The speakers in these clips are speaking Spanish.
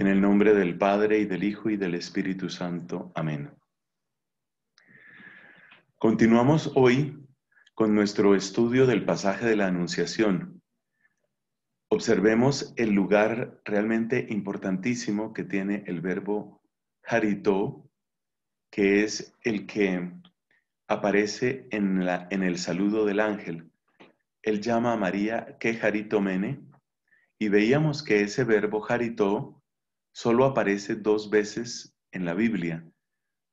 En el nombre del Padre y del Hijo y del Espíritu Santo. Amén. Continuamos hoy con nuestro estudio del pasaje de la Anunciación. Observemos el lugar realmente importantísimo que tiene el verbo jarito que es el que aparece en, el saludo del ángel. Él llama a María que mene y veíamos que ese verbo Haritó solo aparece dos veces en la Biblia,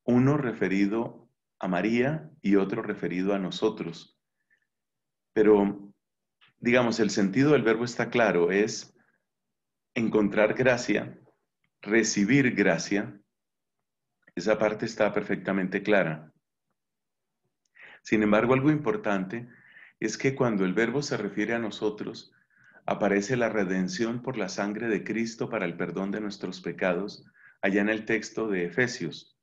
uno referido a María y otro referido a nosotros. Pero, digamos, el sentido del verbo está claro, es encontrar gracia, recibir gracia, esa parte está perfectamente clara. Sin embargo, algo importante es que cuando el verbo se refiere a nosotros, aparece la redención por la sangre de Cristo para el perdón de nuestros pecados, allá en el texto de Efesios.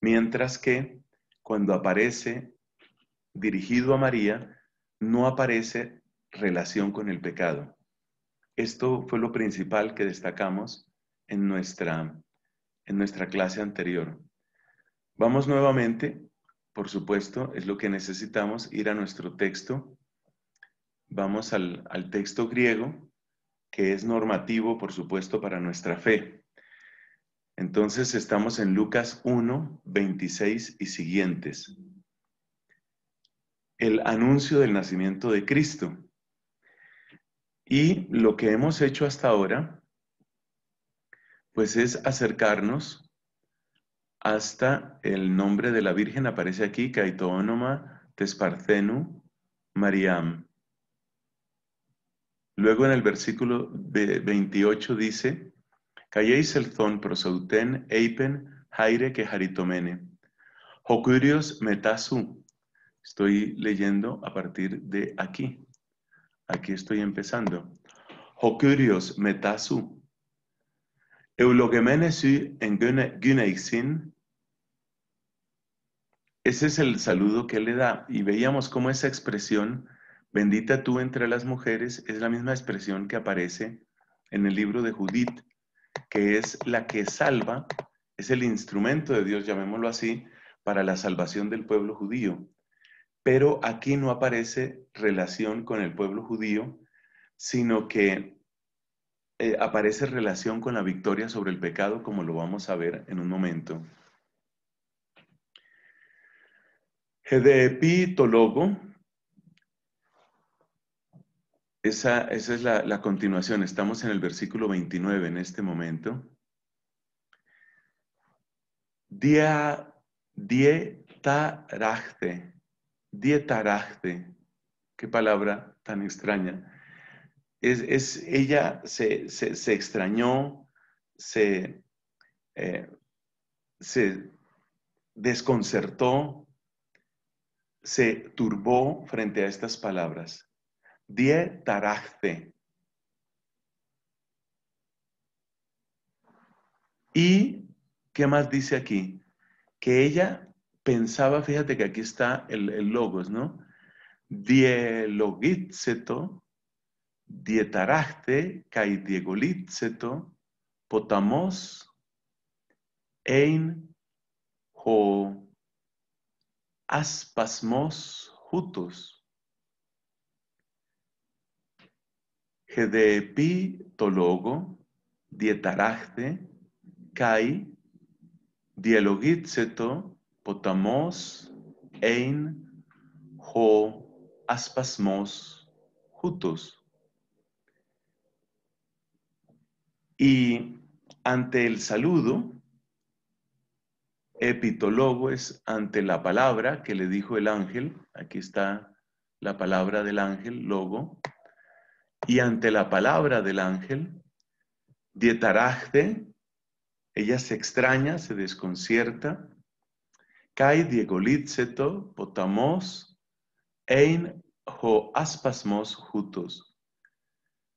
Mientras que cuando aparece dirigido a María, no aparece relación con el pecado. Esto fue lo principal que destacamos en nuestra, en nuestra clase anterior. Vamos nuevamente, por supuesto, es lo que necesitamos, ir a nuestro texto vamos al, texto griego, que es normativo, por supuesto, para nuestra fe. Entonces estamos en Lucas 1, 26 y siguientes. El anuncio del nacimiento de Cristo. Y lo que hemos hecho hasta ahora, pues es acercarnos hasta el nombre de la Virgen, aparece aquí, Caitónoma Tesparcenu Mariam. Luego en el versículo 28 dice, Calleis el zon proseuten eipen haire que Hocurios Hokurios metasu. Estoy leyendo a partir de aquí. Aquí estoy empezando. Hokurios metasu. Eulogemenesu en sin. Ese es el saludo que le da. Y veíamos cómo esa expresión Bendita tú entre las mujeres es la misma expresión que aparece en el libro de Judith, que es la que salva, es el instrumento de Dios, llamémoslo así, para la salvación del pueblo judío. Pero aquí no aparece relación con el pueblo judío, sino que eh, aparece relación con la victoria sobre el pecado, como lo vamos a ver en un momento. Gedepi Tologo, esa, es la, continuación. Estamos en el versículo 29 en este momento. Dia, dietarachte, qué palabra tan extraña. Es, ella se, extrañó, eh, se desconcertó, se turbó frente a estas palabras. Die Y, ¿qué más dice aquí? Que ella pensaba, fíjate que aquí está el, logos, ¿no? Dielogitzeto, dietarachte, caidiegoligitzeto, potamos, ein, ho, aspasmos, jutos. tologo, dietarachte, kai, dialogitzeto, potamos, ein, ho, aspasmos, jutos. Y ante el saludo, epitólogo es ante la palabra que le dijo el ángel, aquí está la palabra del ángel, logo, y ante la palabra del ángel, Dietarajde, ella se extraña, se desconcierta, kai diegolitzeto potamos ein ho aspasmos jutos.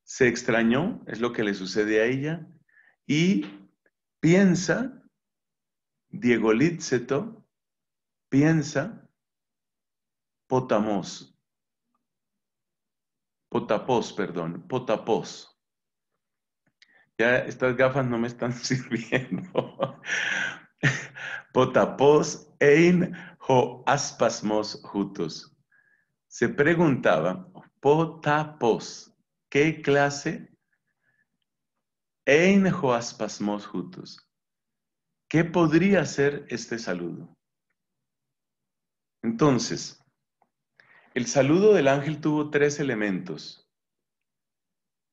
Se extrañó, es lo que le sucede a ella, y piensa, diegolitzeto, piensa, potamos, Potapos, perdón, Potapos. Ya estas gafas no me están sirviendo. Potapos, ein ho aspasmos jutos. Se preguntaba, potapos, ¿qué clase? Ein ho aspasmos jutos. ¿Qué podría ser este saludo? Entonces, el saludo del ángel tuvo tres elementos,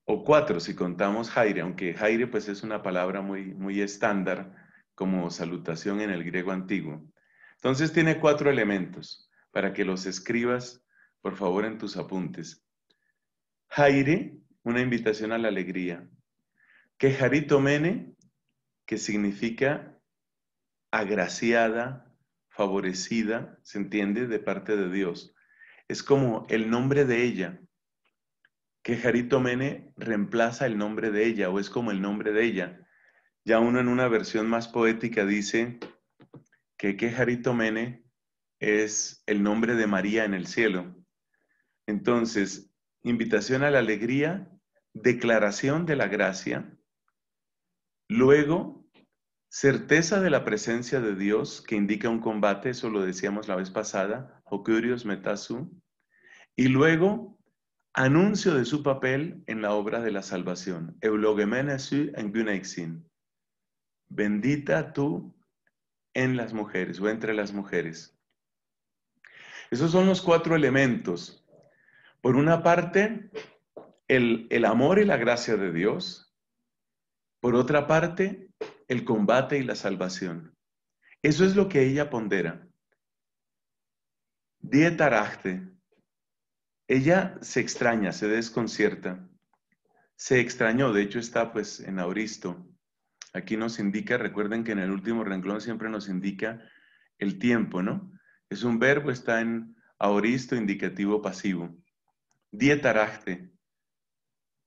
o cuatro si contamos Jaire, aunque Jaire pues es una palabra muy, muy estándar como salutación en el griego antiguo. Entonces tiene cuatro elementos para que los escribas, por favor, en tus apuntes. Jaire, una invitación a la alegría. Quejaritomene, que significa agraciada, favorecida, ¿se entiende? De parte de Dios es como el nombre de ella, que Jaritomene reemplaza el nombre de ella o es como el nombre de ella. Ya uno en una versión más poética dice que Quejaritomene es el nombre de María en el cielo. Entonces, invitación a la alegría, declaración de la gracia, luego certeza de la presencia de Dios que indica un combate, eso lo decíamos la vez pasada, Hokurios Metasu, y luego, anuncio de su papel en la obra de la salvación. su en Bendita tú en las mujeres o entre las mujeres. Esos son los cuatro elementos. Por una parte, el, el, amor y la gracia de Dios. Por otra parte, el combate y la salvación. Eso es lo que ella pondera. Dietarachte, ella se extraña, se desconcierta. Se extrañó, de hecho está pues en Auristo. Aquí nos indica, recuerden que en el último renglón siempre nos indica el tiempo, ¿no? Es un verbo, está en auristo, indicativo pasivo. Dietarachte.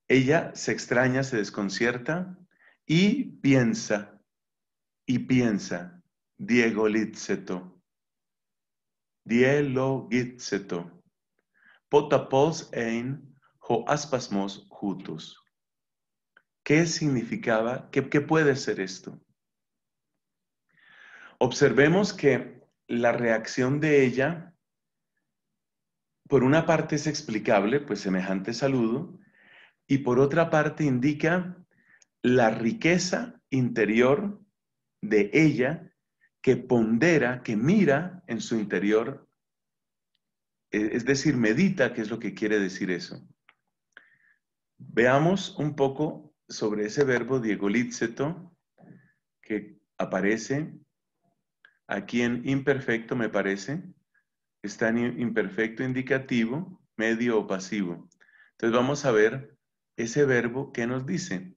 Ella se extraña, se desconcierta y piensa, y piensa, Diego Litzeto. lo Gitzeto ho aspasmos ¿Qué significaba? ¿Qué puede ser esto? Observemos que la reacción de ella, por una parte es explicable, pues semejante saludo, y por otra parte indica la riqueza interior de ella que pondera, que mira en su interior eh, es decir, medita qué es lo que quiere decir eso. Veamos un poco sobre ese verbo diegolitzeto que aparece aquí en imperfecto, me parece. Está en imperfecto indicativo, medio o pasivo. Entonces vamos a ver ese verbo que nos dice.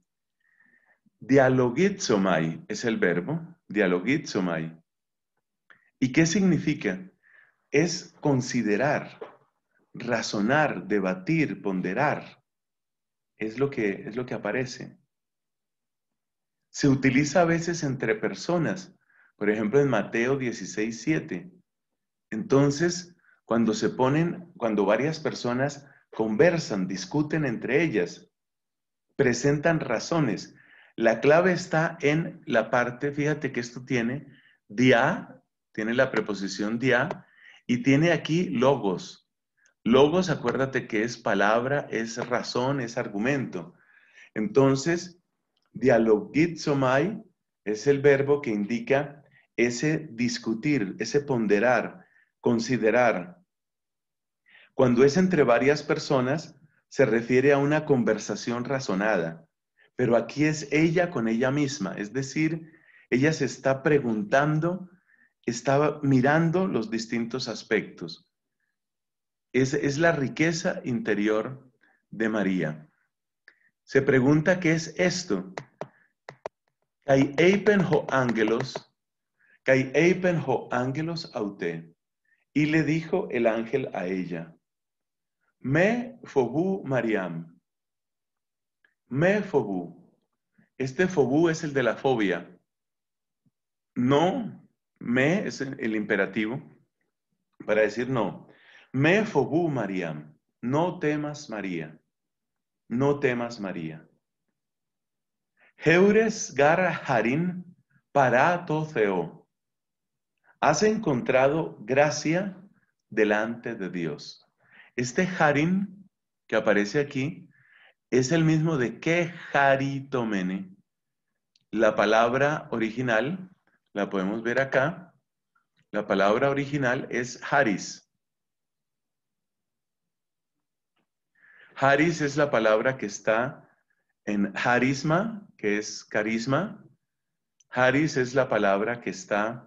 Dialogizomai es el verbo, dialogizomai. ¿Y qué significa? es considerar, razonar, debatir, ponderar. Es lo que, es lo que aparece. Se utiliza a veces entre personas, por ejemplo en Mateo 16, 7. Entonces, cuando se ponen, cuando varias personas conversan, discuten entre ellas, presentan razones. La clave está en la parte, fíjate que esto tiene dia, tiene la preposición dia, y tiene aquí logos. Logos, acuérdate que es palabra, es razón, es argumento. Entonces, dialogizomai es el verbo que indica ese discutir, ese ponderar, considerar. Cuando es entre varias personas, se refiere a una conversación razonada, pero aquí es ella con ella misma, es decir, ella se está preguntando estaba mirando los distintos aspectos. Es, es la riqueza interior de María. Se pregunta qué es esto. Kai ángelos, kai ángelos auté. Y le dijo el ángel a ella, me fobu Mariam, me fobu. Este fobu es el de la fobia. No, me es el imperativo para decir no. Me fogú Mariam. No temas María. No temas María. Heures gar harin para toceo. Has encontrado gracia delante de Dios. Este harin que aparece aquí es el mismo de que haritomene. La palabra original la podemos ver acá. La palabra original es haris. Haris es la palabra que está en harisma, que es carisma. Haris es la palabra que está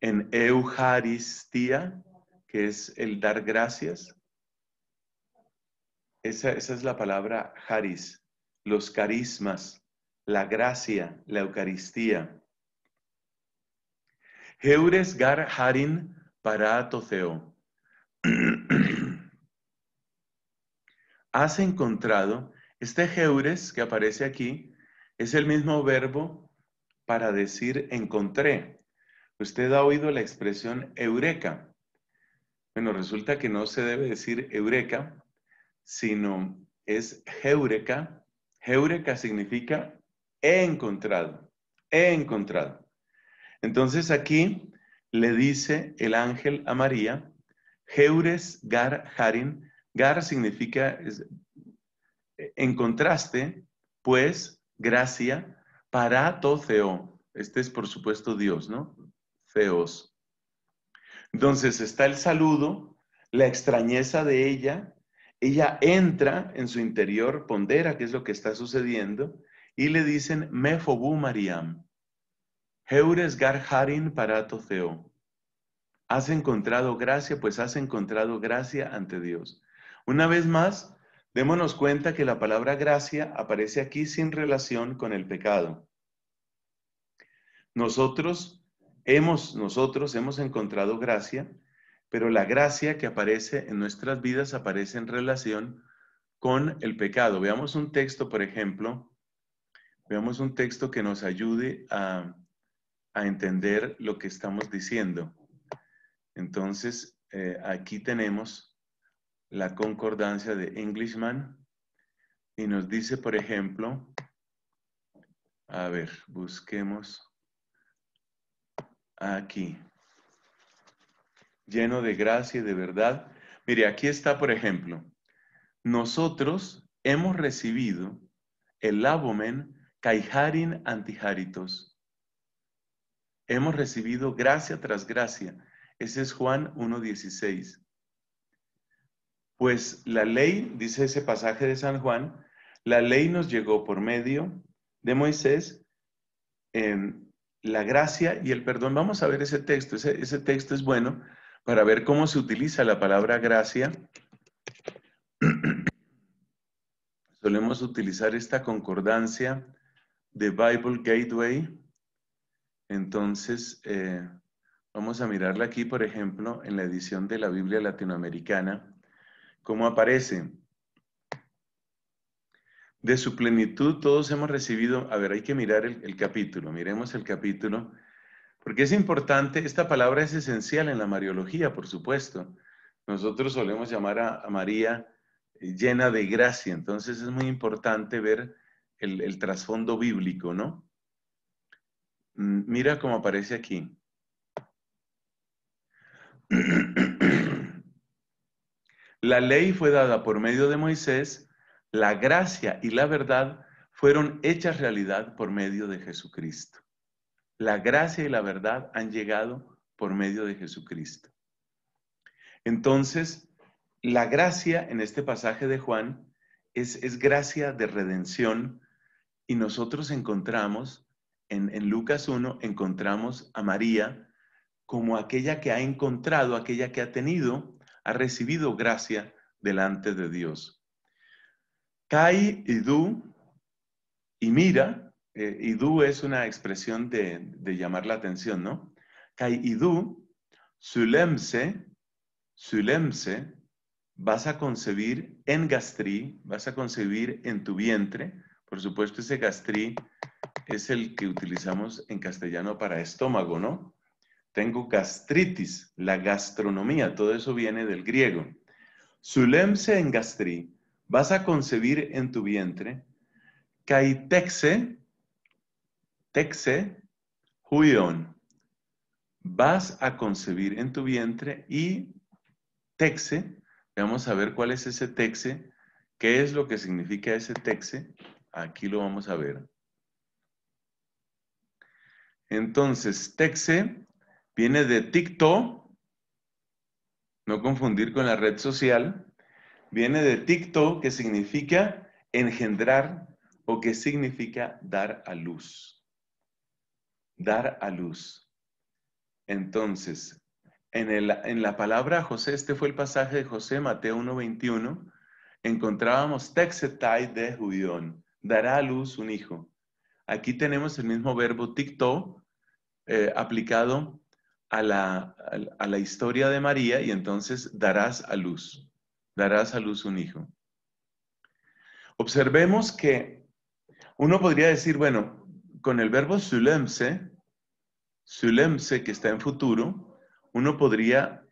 en Eucharistía, que es el dar gracias. Esa, esa es la palabra haris, los carismas, la gracia, la eucaristía. Heures gar harin para Toceo. Has encontrado, este Heures que aparece aquí es el mismo verbo para decir encontré. Usted ha oído la expresión eureka. Bueno, resulta que no se debe decir eureka, sino es heureka. Heureka significa he encontrado, he encontrado. Entonces aquí le dice el ángel a María, Heures Gar Harin. Gar significa, en contraste, pues, gracia, para to Este es, por supuesto, Dios, ¿no? Zeos. Entonces está el saludo, la extrañeza de ella. Ella entra en su interior, pondera qué es lo que está sucediendo, y le dicen, mefobu Mariam. Heures Garharin Parato Has encontrado gracia, pues has encontrado gracia ante Dios. Una vez más, démonos cuenta que la palabra gracia aparece aquí sin relación con el pecado. Nosotros hemos, nosotros hemos encontrado gracia, pero la gracia que aparece en nuestras vidas aparece en relación con el pecado. Veamos un texto, por ejemplo, veamos un texto que nos ayude a a entender lo que estamos diciendo. Entonces, eh, aquí tenemos la concordancia de Englishman y nos dice, por ejemplo, a ver, busquemos aquí, lleno de gracia y de verdad. Mire, aquí está, por ejemplo, nosotros hemos recibido el abomen kaiharin antiharitos Hemos recibido gracia tras gracia. Ese es Juan 1.16. Pues la ley, dice ese pasaje de San Juan, la ley nos llegó por medio de Moisés, en la gracia y el perdón. Vamos a ver ese texto. ese texto es bueno para ver cómo se utiliza la palabra gracia. Solemos utilizar esta concordancia de Bible Gateway entonces, eh, vamos a mirarla aquí, por ejemplo, en la edición de la Biblia latinoamericana, cómo aparece. De su plenitud todos hemos recibido, a ver, hay que mirar el, capítulo, miremos el capítulo, porque es importante, esta palabra es esencial en la Mariología, por supuesto. Nosotros solemos llamar a, María eh, llena de gracia, entonces es muy importante ver el trasfondo bíblico, ¿no? Mm, mira cómo aparece aquí. La ley fue dada por medio de Moisés, la gracia y la verdad fueron hechas realidad por medio de Jesucristo. La gracia y la verdad han llegado por medio de Jesucristo. Entonces, la gracia en este pasaje de Juan es, es gracia de redención y nosotros encontramos en, Lucas 1 encontramos a María como aquella que ha encontrado, aquella que ha tenido, ha recibido gracia delante de Dios. Kai, Idu y Mira, eh, idú es una expresión de, de, llamar la atención, ¿no? Kai, Idu, Sulemse, Sulemse, vas a concebir en gastrí, vas a concebir en tu vientre, por supuesto ese gastrí es el que utilizamos en castellano para estómago, ¿no? Tengo gastritis, la gastronomía, todo eso viene del griego. Sulemse en gastri, vas a concebir en tu vientre. Caitexe, texe, huion, vas a concebir en tu vientre y texe, vamos a ver cuál es ese texe, qué es lo que significa ese texe, aquí lo vamos a ver. Entonces, Texe viene de TikTok, no confundir con la red social, viene de TikTok, que significa engendrar o que significa dar a luz. Dar a luz. Entonces, en, la palabra José, este fue el pasaje de José, Mateo 1.21, encontrábamos texetai de Judión, dará a luz un hijo. Aquí tenemos el mismo verbo TikTok, eh, aplicado a la, historia de María y entonces darás a luz, darás a luz un hijo. Observemos que uno podría decir, bueno, con el verbo sulemse, sulemse que está en futuro, uno podría,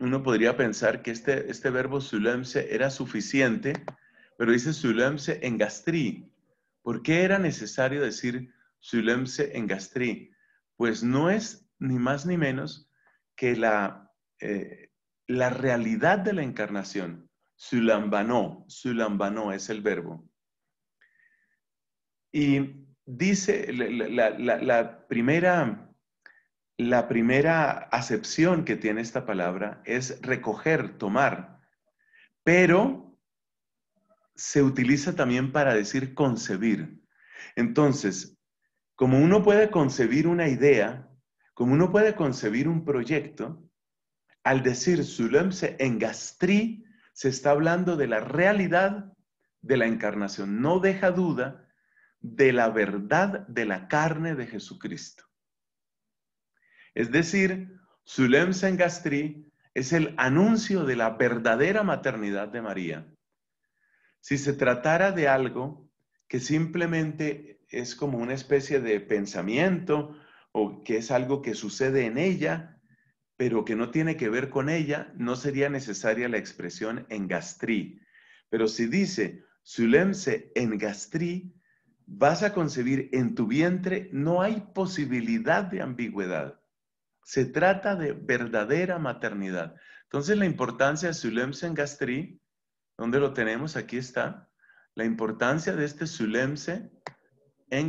uno podría pensar que este, este verbo sulemse era suficiente, pero dice sulemse en gastrí. ¿Por qué era necesario decir sulemse en gastrí? pues no es ni más ni menos que la, eh, la realidad de la encarnación. Sulambanó, sulambanó es el verbo. Y dice la, primera, la primera acepción que tiene esta palabra es recoger, tomar, pero se utiliza también para decir concebir. Entonces, como uno puede concebir una idea, como uno puede concebir un proyecto, al decir Zulemse se engastri, se está hablando de la realidad de la encarnación. No deja duda de la verdad de la carne de Jesucristo. Es decir, en engastri es el anuncio de la verdadera maternidad de María. Si se tratara de algo que simplemente es como una especie de pensamiento o que es algo que sucede en ella, pero que no tiene que ver con ella, no sería necesaria la expresión en engastrí. Pero si dice, sulemse engastrí, vas a concebir en tu vientre, no hay posibilidad de ambigüedad. Se trata de verdadera maternidad. Entonces, la importancia de Sulemse en Gastri, donde lo tenemos, aquí está. La importancia de este Sulemse en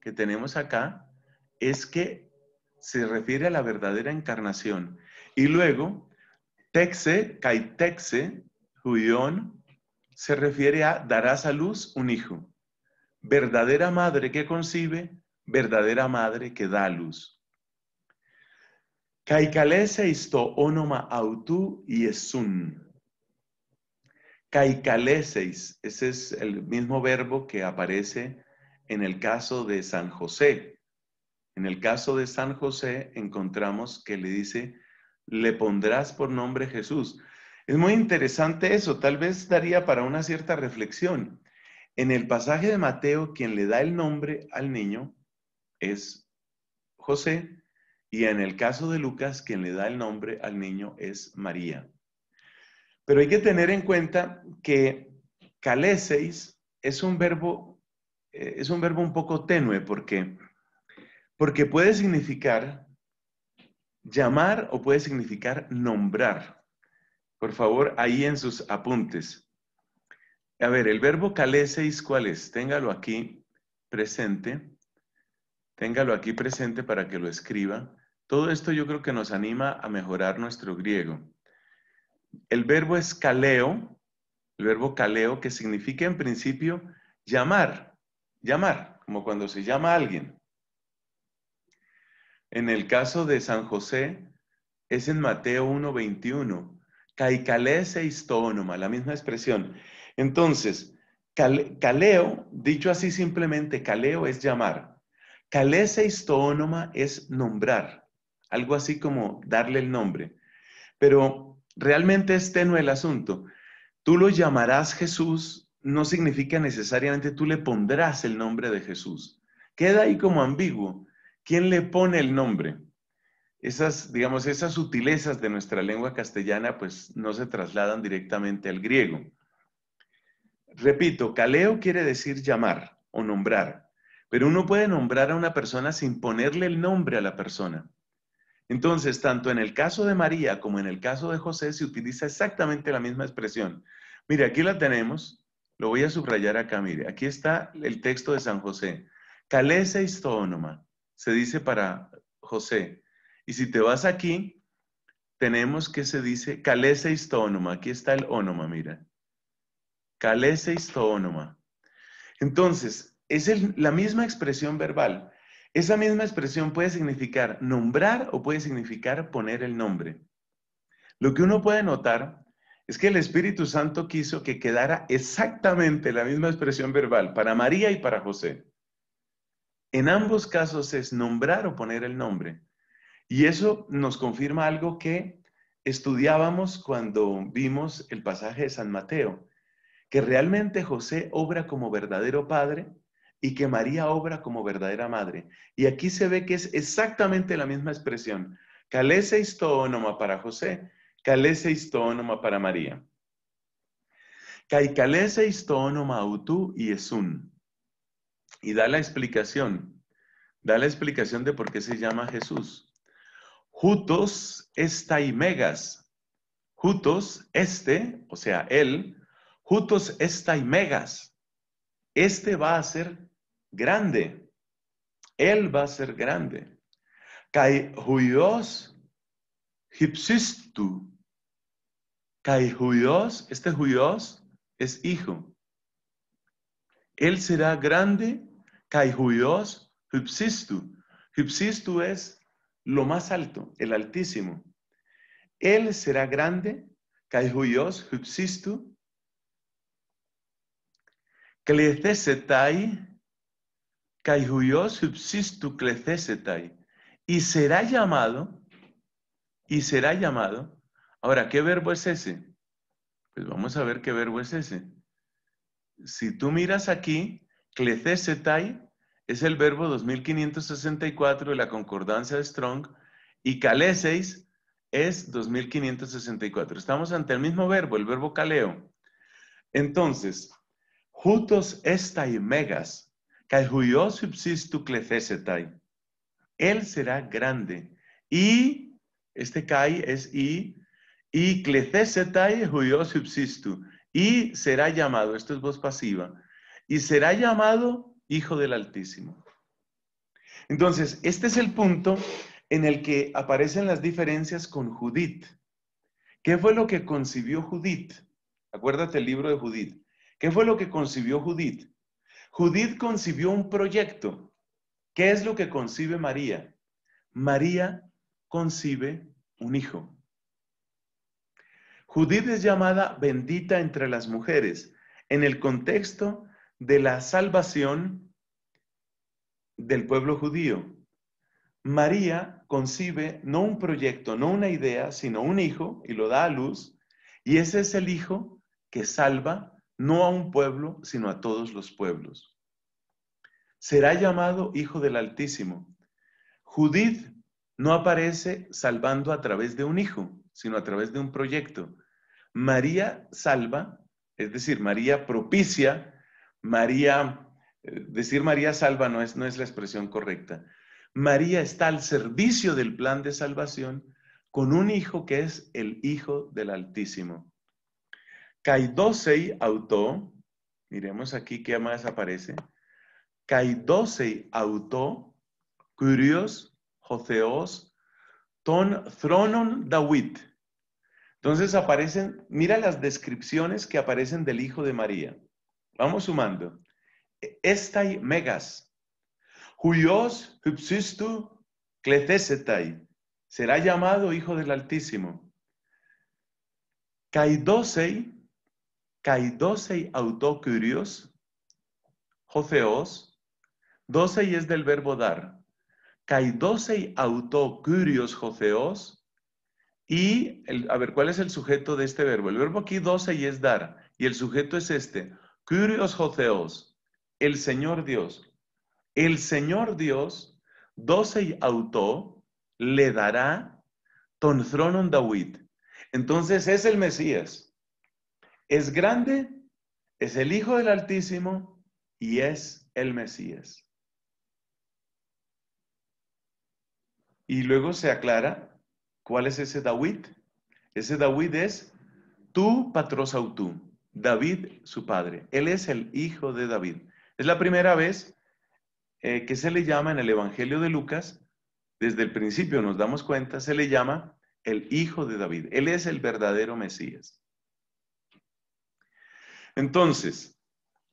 que tenemos acá es que se refiere a la verdadera encarnación. Y luego, texe, kaitexe, huion, se refiere a darás a luz un hijo. Verdadera madre que concibe, verdadera madre que da a luz. Caicalese to onoma autu y esun. ese es el mismo verbo que aparece en el caso de San José. En el caso de San José encontramos que le dice, le pondrás por nombre Jesús. Es muy interesante eso, tal vez daría para una cierta reflexión. En el pasaje de Mateo, quien le da el nombre al niño es José, y en el caso de Lucas, quien le da el nombre al niño es María. Pero hay que tener en cuenta que caleseis es un verbo eh, es un verbo un poco tenue porque, porque puede significar llamar o puede significar nombrar. Por favor, ahí en sus apuntes. A ver, el verbo caleseis, ¿cuál es? Téngalo aquí presente. Téngalo aquí presente para que lo escriba. Todo esto yo creo que nos anima a mejorar nuestro griego. El verbo es kaleo. el verbo kaleo que significa en principio llamar. Llamar, como cuando se llama a alguien. En el caso de San José, es en Mateo 1.21. Caicalese histónoma, la misma expresión. Entonces, caleo, dicho así simplemente, caleo es llamar. Caicalese histónoma es nombrar, algo así como darle el nombre. Pero realmente es tenue el asunto. Tú lo llamarás Jesús no significa necesariamente tú le pondrás el nombre de Jesús. Queda ahí como ambiguo. ¿Quién le pone el nombre? Esas, digamos, esas sutilezas de nuestra lengua castellana pues no se trasladan directamente al griego. Repito, caleo quiere decir llamar o nombrar, pero uno puede nombrar a una persona sin ponerle el nombre a la persona. Entonces, tanto en el caso de María como en el caso de José se utiliza exactamente la misma expresión. Mira, aquí la tenemos, lo voy a subrayar acá, mire. Aquí está el texto de San José. Calesa histónoma, se dice para José. Y si te vas aquí, tenemos que se dice calesa histónoma. Aquí está el ónoma, mira. Calesa histónoma. Entonces, es la misma expresión verbal. Esa misma expresión puede significar nombrar o puede significar poner el nombre. Lo que uno puede notar es que el Espíritu Santo quiso que quedara exactamente la misma expresión verbal para María y para José. En ambos casos es nombrar o poner el nombre. Y eso nos confirma algo que estudiábamos cuando vimos el pasaje de San Mateo, que realmente José obra como verdadero padre y que María obra como verdadera madre. Y aquí se ve que es exactamente la misma expresión. Calese histónoma para José Calece para para María. Cai Calece istónoma Utu y esun. Y da la explicación. Da la explicación de por qué se llama Jesús. Jutos megas. Jutos, este, o sea, él. Jutos megas. Este va a ser grande. Él va a ser grande. Cai huidos hipsistu. Kai este Juidos es hijo. Él será grande, Kai huios, Hupsistu. es lo más alto, el altísimo. Él será grande, Kai huios, Hupsistu. Clecesetai, Kai huios, Clecesetai. Y será llamado, y será llamado, Ahora, ¿qué verbo es ese? Pues vamos a ver qué verbo es ese. Si tú miras aquí, clecesetai es el verbo 2564 de la concordancia de Strong y caleseis es 2564. Estamos ante el mismo verbo, el verbo caleo. Entonces, jutos y megas, caihuyo subsistu clecesetai. Él será grande. Y, este kai es y, y Y será llamado, esto es voz pasiva, y será llamado Hijo del Altísimo. Entonces, este es el punto en el que aparecen las diferencias con Judith. ¿Qué fue lo que concibió Judith? Acuérdate el libro de Judith. ¿Qué fue lo que concibió Judith? Judith concibió un proyecto. ¿Qué es lo que concibe María? María concibe un hijo. Judith es llamada bendita entre las mujeres en el contexto de la salvación del pueblo judío. María concibe no un proyecto, no una idea, sino un hijo y lo da a luz, y ese es el hijo que salva no a un pueblo, sino a todos los pueblos. Será llamado Hijo del Altísimo. Judith no aparece salvando a través de un hijo, sino a través de un proyecto. María salva, es decir, María propicia, María, eh, decir María salva no es, no es la expresión correcta. María está al servicio del plan de salvación con un hijo que es el Hijo del Altísimo. Caidosei autó, miremos aquí qué más aparece. Caidosei autó, curios, joseos, ton thronon Dawit. Entonces aparecen, mira las descripciones que aparecen del Hijo de María. Vamos sumando. E, estai megas. huios hupsistu clecesetai, Será llamado Hijo del Altísimo. Caidosei, caidosei autocurios, joseos, Dosei es del verbo dar. Caidosei autocurios joseos, y, a ver, ¿cuál es el sujeto de este verbo? El verbo aquí doce y es dar. Y el sujeto es este. Curios joseos. El Señor Dios. El Señor Dios, doce y auto, le dará ton thronon David. Entonces es el Mesías. Es grande, es el Hijo del Altísimo y es el Mesías. Y luego se aclara ¿Cuál es ese David? Ese David es tu patrosautú, David su padre. Él es el hijo de David. Es la primera vez eh, que se le llama en el Evangelio de Lucas, desde el principio nos damos cuenta, se le llama el hijo de David. Él es el verdadero Mesías. Entonces,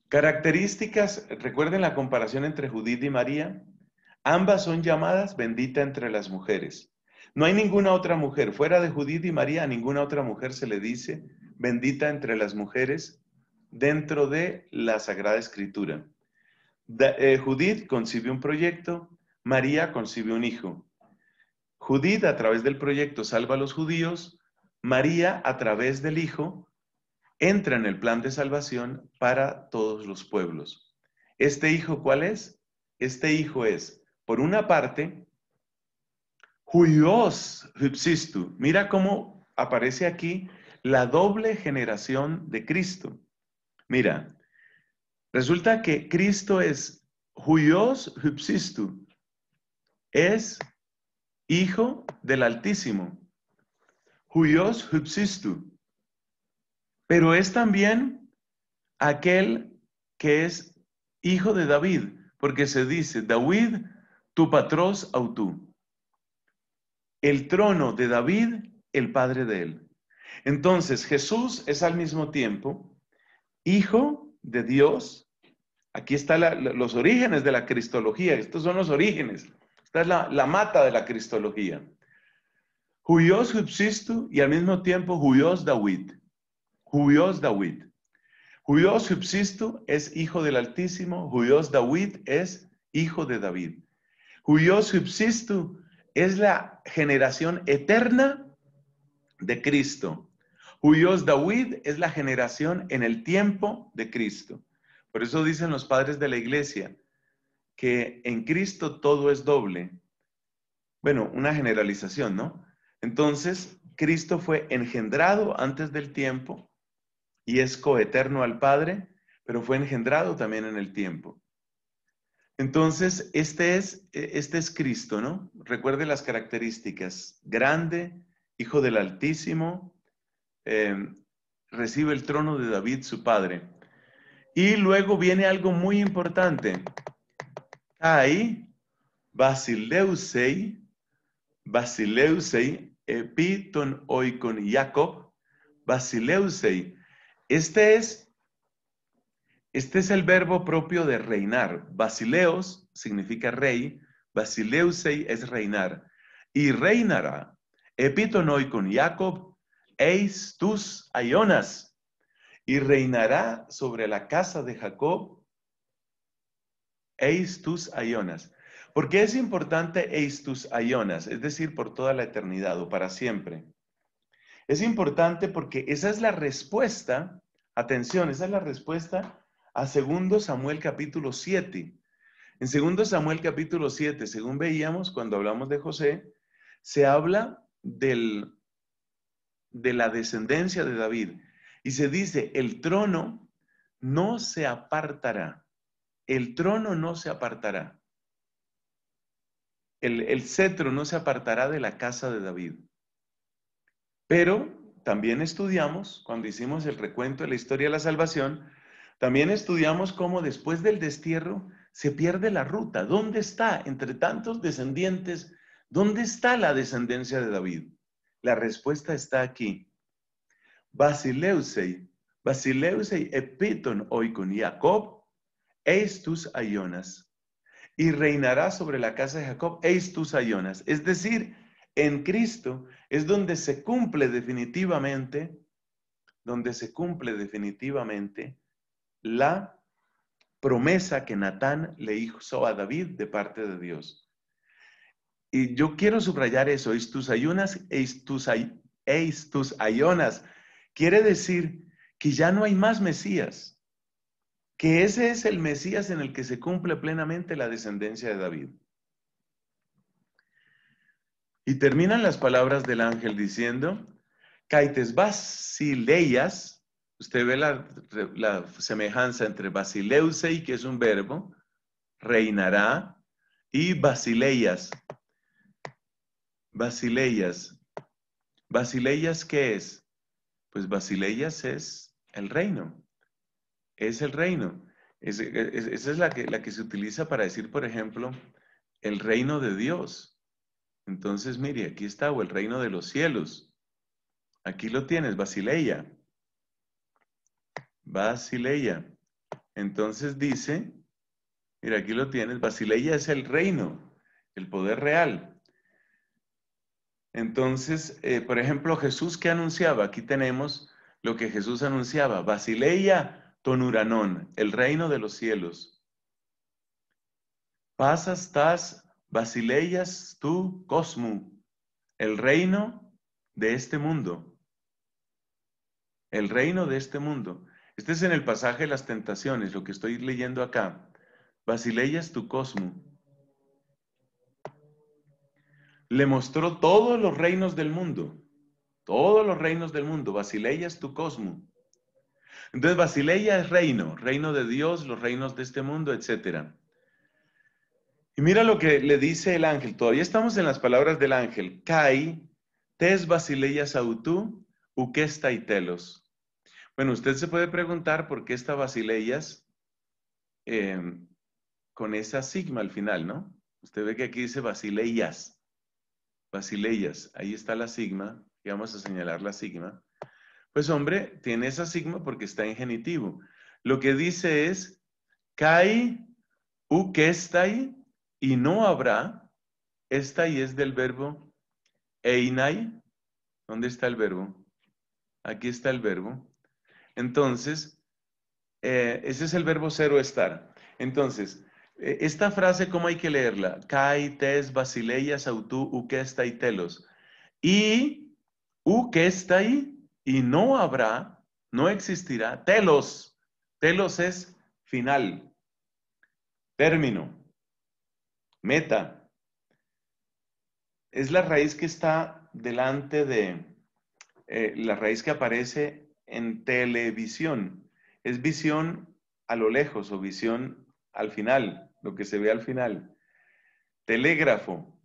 características, recuerden la comparación entre Judith y María, ambas son llamadas bendita entre las mujeres. No hay ninguna otra mujer, fuera de Judith y María, ninguna otra mujer se le dice bendita entre las mujeres dentro de la Sagrada Escritura. Eh, Judith concibe un proyecto, María concibe un hijo. Judith a través del proyecto salva a los judíos, María a través del hijo entra en el plan de salvación para todos los pueblos. ¿Este hijo cuál es? Este hijo es, por una parte, Huios hipsistu. Mira cómo aparece aquí la doble generación de Cristo. Mira, resulta que Cristo es Huios hypsistu. Es hijo del Altísimo. Huios hipsistu. Pero es también aquel que es hijo de David, porque se dice, David, tu patros autú el trono de David, el padre de él. Entonces Jesús es al mismo tiempo hijo de Dios. Aquí están los orígenes de la cristología. Estos son los orígenes. Esta es la, mata de la cristología. Juios subsistu y al mismo tiempo Juios David. Juios David. Juios subsistu es hijo del Altísimo. Juios David es hijo de David. Juios subsistu es la generación eterna de Cristo, Huyos Dawid es la generación en el tiempo de Cristo. Por eso dicen los padres de la iglesia que en Cristo todo es doble. Bueno, una generalización, ¿no? Entonces, Cristo fue engendrado antes del tiempo y es coeterno al Padre, pero fue engendrado también en el tiempo. Entonces, este es, e, este es Cristo, ¿no? Recuerde las características. Grande, Hijo del Altísimo, em, recibe el trono de David, su padre. Y luego viene algo muy importante. Hay Basileusei, Basileusei, Epiton Oikon Jacob, Basileusei. Este es este es el verbo propio de reinar. Basileos significa rey, basileusei es reinar. Y reinará, epitonoi con Jacob, eis tus aionas. Y reinará sobre la casa de Jacob, eis tus aionas. ¿Por qué es importante eis tus aionas? Es decir, por toda la eternidad o para siempre. Es importante porque esa es la respuesta, atención, esa es la respuesta a 2 Samuel capítulo 7. En 2 Samuel capítulo 7, según veíamos cuando hablamos de José, se habla del, de la descendencia de David y se dice, el trono no se apartará, el trono no se apartará, el, el cetro no se apartará de la casa de David. Pero también estudiamos, cuando hicimos el recuento de la historia de la salvación, también estudiamos cómo después del destierro se pierde la ruta. ¿Dónde está, entre tantos descendientes, dónde está la descendencia de David? La respuesta está aquí. Basileusei, Basileusei epiton oikon Jacob, eistus aionas. Y reinará sobre la casa de Jacob, eistus ayonas. Es decir, en Cristo es donde se cumple definitivamente, donde se cumple definitivamente la promesa que Natán le hizo a David de parte de Dios. Y yo quiero subrayar eso, es tus ayunas, tus, ayonas. Quiere decir que ya no hay más Mesías, que ese es el Mesías en el que se cumple plenamente la descendencia de David. Y terminan las palabras del ángel diciendo, Caites basileias, Usted ve la, semejanza entre basileusei, que es un verbo, reinará, y basileias. Basileias. ¿Basileias qué es? Pues Basileias es el reino. Es el reino. esa es la que, la que se utiliza para decir, por ejemplo, el reino de Dios. Entonces, mire, aquí está, o el reino de los cielos. Aquí lo tienes, Basileia. Basileia. Entonces dice, mira, aquí lo tienes, Basileia es el reino, el poder real. Entonces, eh, por ejemplo, Jesús que anunciaba, aquí tenemos lo que Jesús anunciaba, Basileia tonuranón, el reino de los cielos. Pasas tas Basileias tu cosmo, el reino de este mundo. El reino de este mundo. Este es en el pasaje de las tentaciones, lo que estoy leyendo acá. Basileia es tu cosmo. Le mostró todos los reinos del mundo. Todos los reinos del mundo. Basileia es tu cosmo. Entonces, Basileia es reino, reino de Dios, los reinos de este mundo, etc. Y mira lo que le dice el ángel. Todavía estamos en las palabras del ángel. Kai, tes basileia autu, uquesta y telos. Bueno, usted se puede preguntar por qué está Basileias em, con esa sigma al final, ¿no? Usted ve que aquí dice Basileias. Basileias. ahí está la sigma, y vamos a señalar la sigma. Pues hombre, tiene esa sigma porque está en genitivo. Lo que dice es, kai ukestai, y no habrá, esta y es del verbo einai. ¿Dónde está el verbo? Aquí está el verbo. Entonces, eh, ese es el verbo cero estar. Entonces, eh, esta frase, ¿cómo hay que leerla? Kai, tes, basileias, autú, está y telos. Y está y, y no habrá, no existirá, telos. Telos es final, término, meta. Es la raíz que está delante de, eh, la raíz que aparece en televisión. Es visión a lo lejos o visión al final, lo que se ve al final. Telégrafo,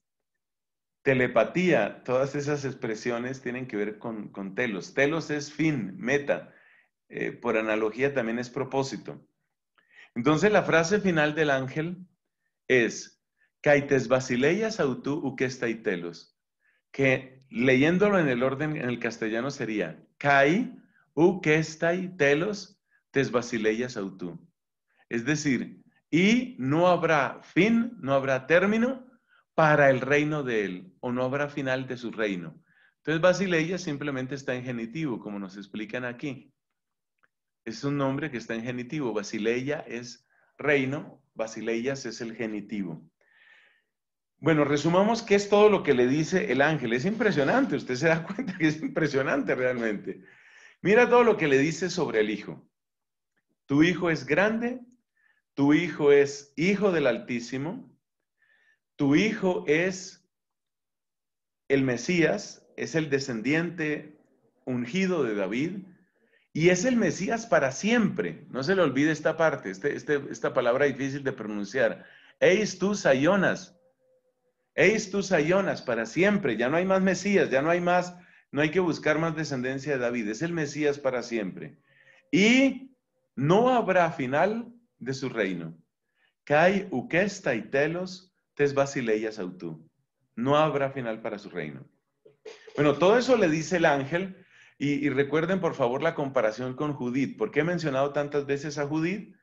telepatía, todas esas expresiones tienen que ver con, telos. Telos es fin, meta. Eh, por analogía también es propósito. Entonces la frase final del ángel es, Caites basileias telos. que leyéndolo en el orden en el castellano sería, Cai Ukestai telos tes basileias autú. Es decir, y no habrá fin, no habrá término para el reino de él, o no habrá final de su reino. Entonces, Basileia simplemente está en genitivo, como nos explican aquí. Es un nombre que está en genitivo. Basileia es reino, Basileias es el genitivo. Bueno, resumamos qué es todo lo que le dice el ángel. Es impresionante, usted se da cuenta que es impresionante realmente. Mira todo lo que le dice sobre el Hijo. Tu Hijo es grande, tu Hijo es Hijo del Altísimo, tu Hijo es el Mesías, es el descendiente ungido de David y es el Mesías para siempre. No se le olvide esta parte, este, este, esta palabra difícil de pronunciar. Eis tú, Sayonas. Eis tú, Sayonas, para siempre. Ya no hay más Mesías, ya no hay más no hay que buscar más descendencia de David, es el Mesías para siempre. Y no habrá final de su reino. Kai y telos tes basileias autú. No habrá final para su reino. Bueno, todo eso le dice el ángel. Y, y recuerden, por favor, la comparación con Judith. ¿Por qué he mencionado tantas veces a Judith?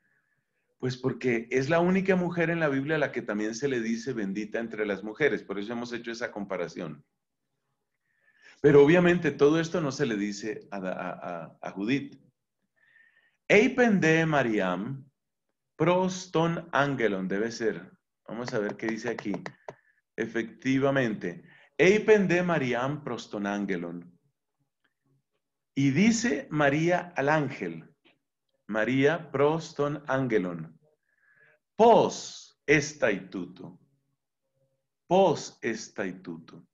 Pues porque es la única mujer en la Biblia a la que también se le dice bendita entre las mujeres. Por eso hemos hecho esa comparación. Pero obviamente todo esto no se le dice a, a, Judith. Eipen de Mariam, proston angelon, debe ser. Vamos a ver qué dice aquí. Efectivamente, Eipende de Mariam proston angelon. Y dice María al ángel, María proston angelon. Pos estaituto. Pos estaituto.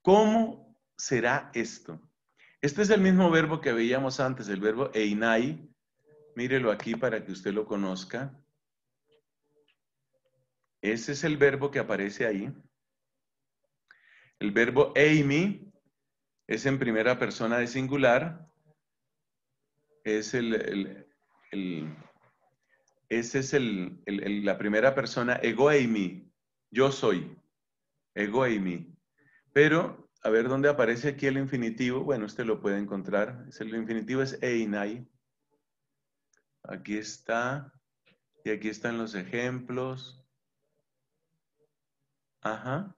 ¿Cómo será esto. Este es el mismo verbo que veíamos antes, el verbo einai. Mírelo aquí para que usted lo conozca. Ese es el verbo que aparece ahí. El verbo eimi es en primera persona de singular. Es el, el, ese es el, la primera persona, egoimi, yo soy, Ego egoimi. Pero a ver dónde aparece aquí el infinitivo. Bueno, usted lo puede encontrar. El infinitivo es einai. Aquí está. Y aquí están los ejemplos. Ajá.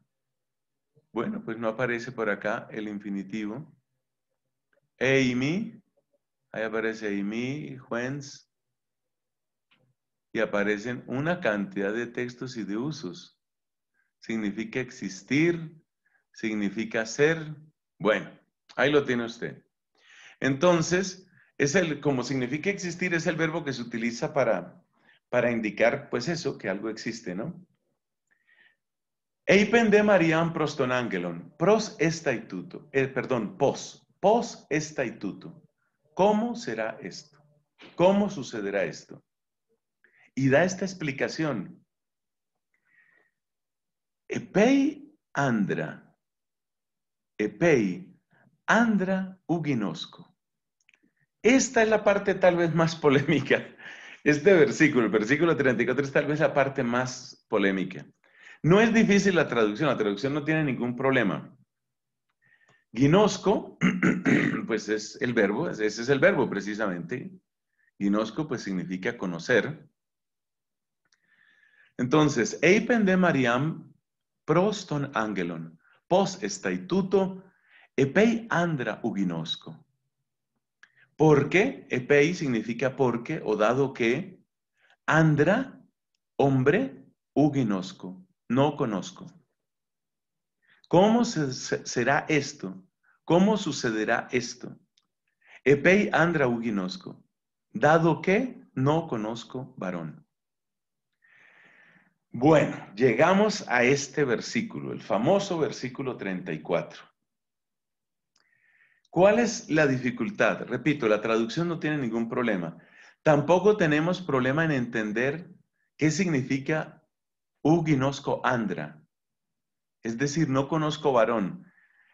Bueno, pues no aparece por acá el infinitivo. Eimi. Ahí aparece Eimi, Juens. Y aparecen una cantidad de textos y de usos. Significa existir, significa ser. Bueno, ahí lo tiene usted. Entonces, es el, como significa existir, es el verbo que se utiliza para, para indicar, pues eso, que algo existe, ¿no? Eipen de Marian Angelon. pros estaituto, eh, perdón, pos, pos estaituto. ¿Cómo será esto? ¿Cómo sucederá esto? Y da esta explicación. Epei andra, Epei, Andra Uginosco. Esta es la parte tal vez más polémica. Este versículo, el versículo 34, es tal vez la parte más polémica. No es difícil la traducción, la traducción no tiene ningún problema. Ginosco, pues es el verbo, ese es el verbo precisamente. Ginosco, pues significa conocer. Entonces, Eipen de Mariam proston angelon post-estaituto, epei andra uginosco. Porque, epei significa porque, o dado que, andra, hombre, uginosco, no conozco. ¿Cómo será esto? ¿Cómo sucederá esto? Epei andra uginosco, dado que no conozco varón. Bueno, llegamos a este versículo, el famoso versículo 34. ¿Cuál es la dificultad? Repito, la traducción no tiene ningún problema. Tampoco tenemos problema en entender qué significa uginosco andra. Es decir, no conozco varón.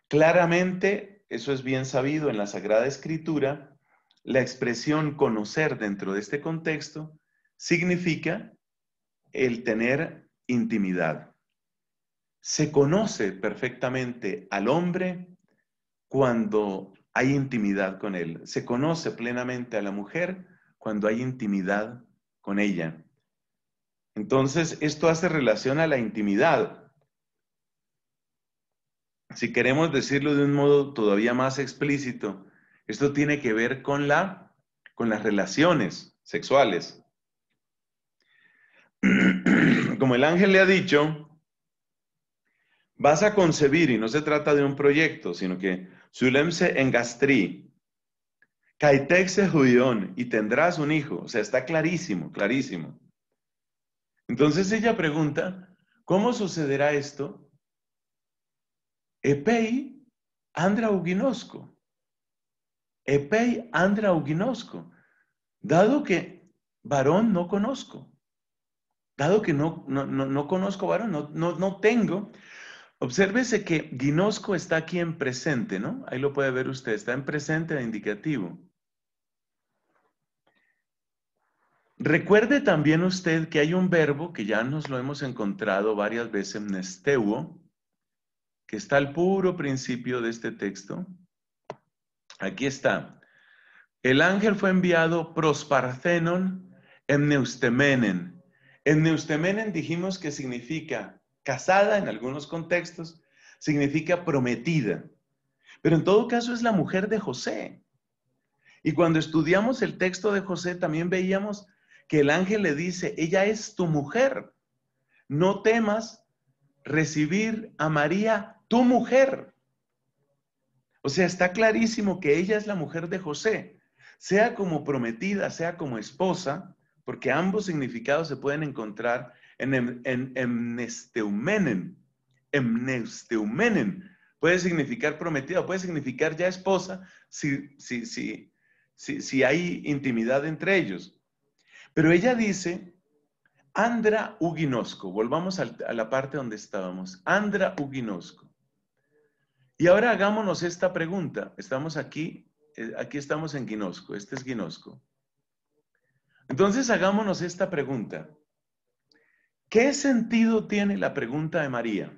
Claramente, eso es bien sabido en la Sagrada Escritura, la expresión conocer dentro de este contexto significa el tener intimidad. Se conoce perfectamente al hombre cuando hay intimidad con él. Se conoce plenamente a la mujer cuando hay intimidad con ella. Entonces, esto hace relación a la intimidad. Si queremos decirlo de un modo todavía más explícito, esto tiene que ver con la con las relaciones sexuales como el ángel le ha dicho, vas a concebir, y no se trata de un proyecto, sino que en engastrí, Judión, y tendrás un hijo. O sea, está clarísimo, clarísimo. Entonces ella pregunta, ¿cómo sucederá esto? Epei andra Epei andra Dado que varón no conozco. Dado que no, conozco varón, no, tengo, Obsérvese que ginosco está aquí en presente, ¿no? Ahí lo puede ver usted, está en presente de indicativo. Recuerde también usted que hay un verbo que ya nos lo hemos encontrado varias veces, nesteuo, que está al puro principio de este texto. Aquí está. El ángel fue enviado prosparcenon en neustemenen. En Neustemenen dijimos que significa casada en algunos contextos, significa prometida. Pero en todo caso es la mujer de José. Y cuando estudiamos el texto de José también veíamos que el ángel le dice, ella es tu mujer. No temas recibir a María, tu mujer. O sea, está clarísimo que ella es la mujer de José, sea como prometida, sea como esposa, porque ambos significados se pueden encontrar en, em, en, en emnesteumenen. Emnesteumenen puede significar prometida, puede significar ya esposa, si, si, si, si, hay intimidad entre ellos. Pero ella dice, Andra Uginosco, volvamos a la parte donde estábamos, Andra Uginosco. Y ahora hagámonos esta pregunta, estamos aquí, eh, aquí estamos en Ginosco, este es Ginosco. Entonces hagámonos esta pregunta. ¿Qué sentido tiene la pregunta de María?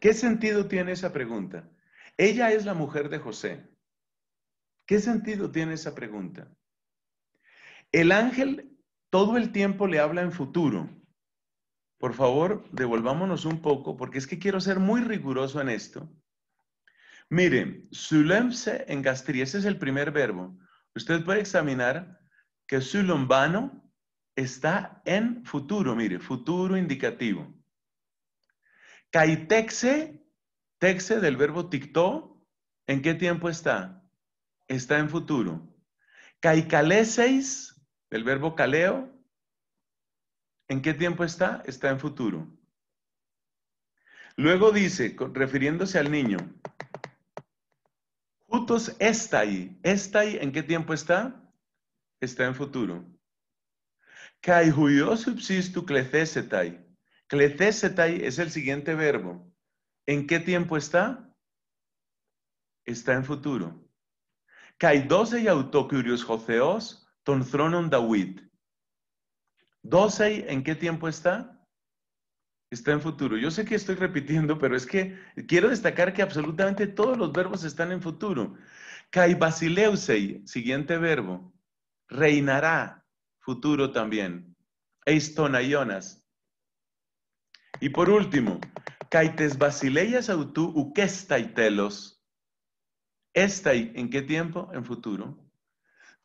¿Qué sentido tiene esa pregunta? Ella es la mujer de José. ¿Qué sentido tiene esa pregunta? El ángel todo el tiempo le habla en futuro. Por favor, devolvámonos un poco porque es que quiero ser muy riguroso en esto. Miren, sulemse en gastri, ese es el primer verbo. Usted puede examinar que su lombano está en futuro, mire, futuro indicativo. Caitexe, texe del verbo tictó, ¿en qué tiempo está? Está en futuro. Caicaleseis, del verbo caleo, ¿en qué tiempo está? Está en futuro. Luego dice, refiriéndose al niño, Jutos estai, estai, ¿en qué tiempo está? está en futuro. Kai tu subsistu clecesetai. Clecesetai es el siguiente verbo. ¿En qué tiempo está? Está en futuro. Kai DOSEI y autocurios joseos ton thronon DAWIT. DOSEI, ¿en qué tiempo está? Está en futuro. Yo sé que estoy repitiendo, pero es que quiero destacar que absolutamente todos los verbos están en futuro. Kai basileusei, siguiente verbo reinará futuro también. Eistonayonas. Y por último, caites basileias autú uquestaitelos. y ¿en qué tiempo? En futuro.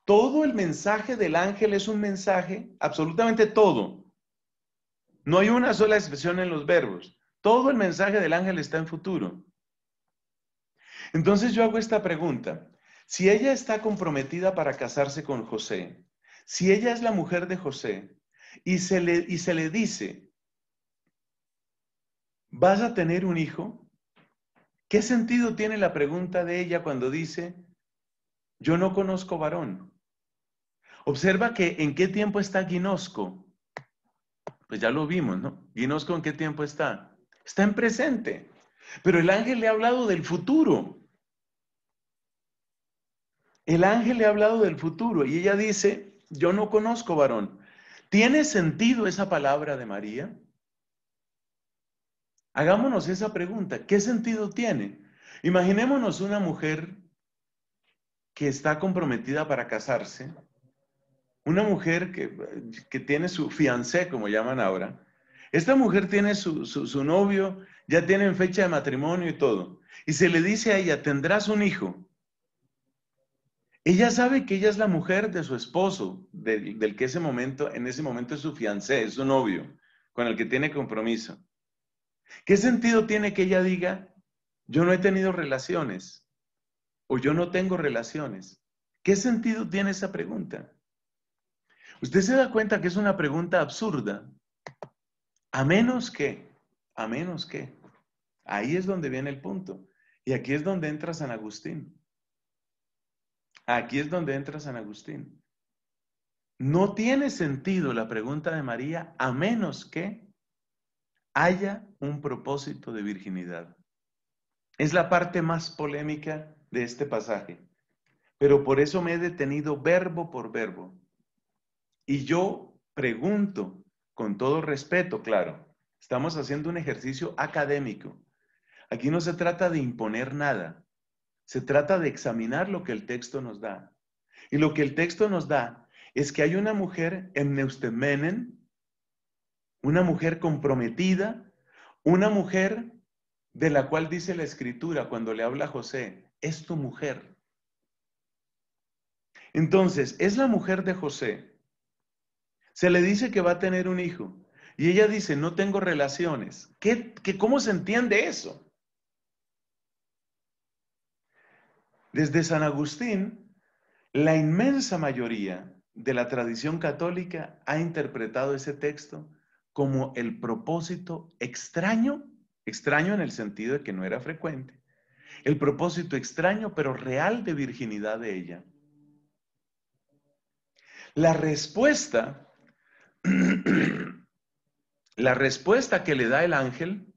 Todo el mensaje del ángel es un mensaje, absolutamente todo. No hay una sola expresión en los verbos. Todo el mensaje del ángel está en futuro. Entonces yo hago esta pregunta. Si ella está comprometida para casarse con José, si ella es la mujer de José y se le, y se le dice, ¿vas a tener un hijo? ¿Qué sentido tiene la pregunta de ella cuando dice, yo no conozco varón? Observa que en qué tiempo está Ginosco? Pues ya lo vimos, ¿no? ¿Ginosco en qué tiempo está. Está en presente. Pero el ángel le ha hablado del futuro. El ángel le ha hablado del futuro y ella dice, yo no conozco varón. ¿Tiene sentido esa palabra de María? Hagámonos esa pregunta, ¿qué sentido tiene? Imaginémonos una mujer que está comprometida para casarse, una mujer que, tiene su fiancé, como llaman ahora. Esta mujer tiene su, su novio, ya tienen fecha de matrimonio y todo. Y se le dice a ella, tendrás un hijo. Ella sabe que ella es la mujer de su esposo, del, que ese momento, en ese momento es su fiancé, es su novio, con el que tiene compromiso. ¿Qué sentido tiene que ella diga, yo no he tenido relaciones o yo no tengo relaciones? ¿Qué sentido tiene esa pregunta? Usted se da cuenta que es una pregunta absurda, a menos que, a menos que. Ahí es donde viene el punto. Y aquí es donde entra San Agustín. Aquí es donde entra San Agustín. No tiene sentido la pregunta de María a menos que haya un propósito de virginidad. Es la parte más polémica de este pasaje, pero por eso me he detenido verbo por verbo. Y yo pregunto, con todo respeto, claro, estamos haciendo un ejercicio académico. Aquí no se trata de imponer nada, se trata de examinar lo que el texto nos da. Y lo que el texto nos da es que hay una mujer en Neustemenen, una mujer comprometida, una mujer de la cual dice la escritura cuando le habla a José, es tu mujer. Entonces, es la mujer de José. Se le dice que va a tener un hijo y ella dice, no tengo relaciones. ¿Qué, qué, ¿Cómo se entiende eso? Desde San Agustín, la inmensa mayoría de la tradición católica ha interpretado ese texto como el propósito extraño, extraño en el sentido de que no era frecuente, el propósito extraño pero real de virginidad de ella. La respuesta, la respuesta que le da el ángel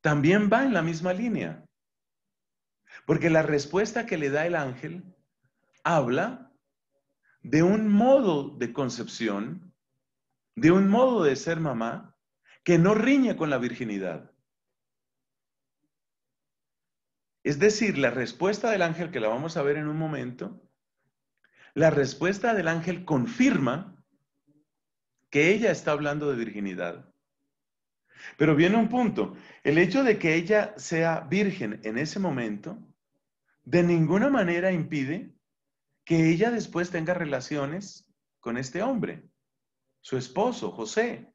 también va en la misma línea. Porque la respuesta que le da el ángel habla de un modo de concepción, de un modo de ser mamá, que no riñe con la virginidad. Es decir, la respuesta del ángel, que la vamos a ver en un momento, la respuesta del ángel confirma que ella está hablando de virginidad. Pero viene un punto. El hecho de que ella sea virgen en ese momento, de ninguna manera impide que ella después tenga relaciones con este hombre, su esposo, José.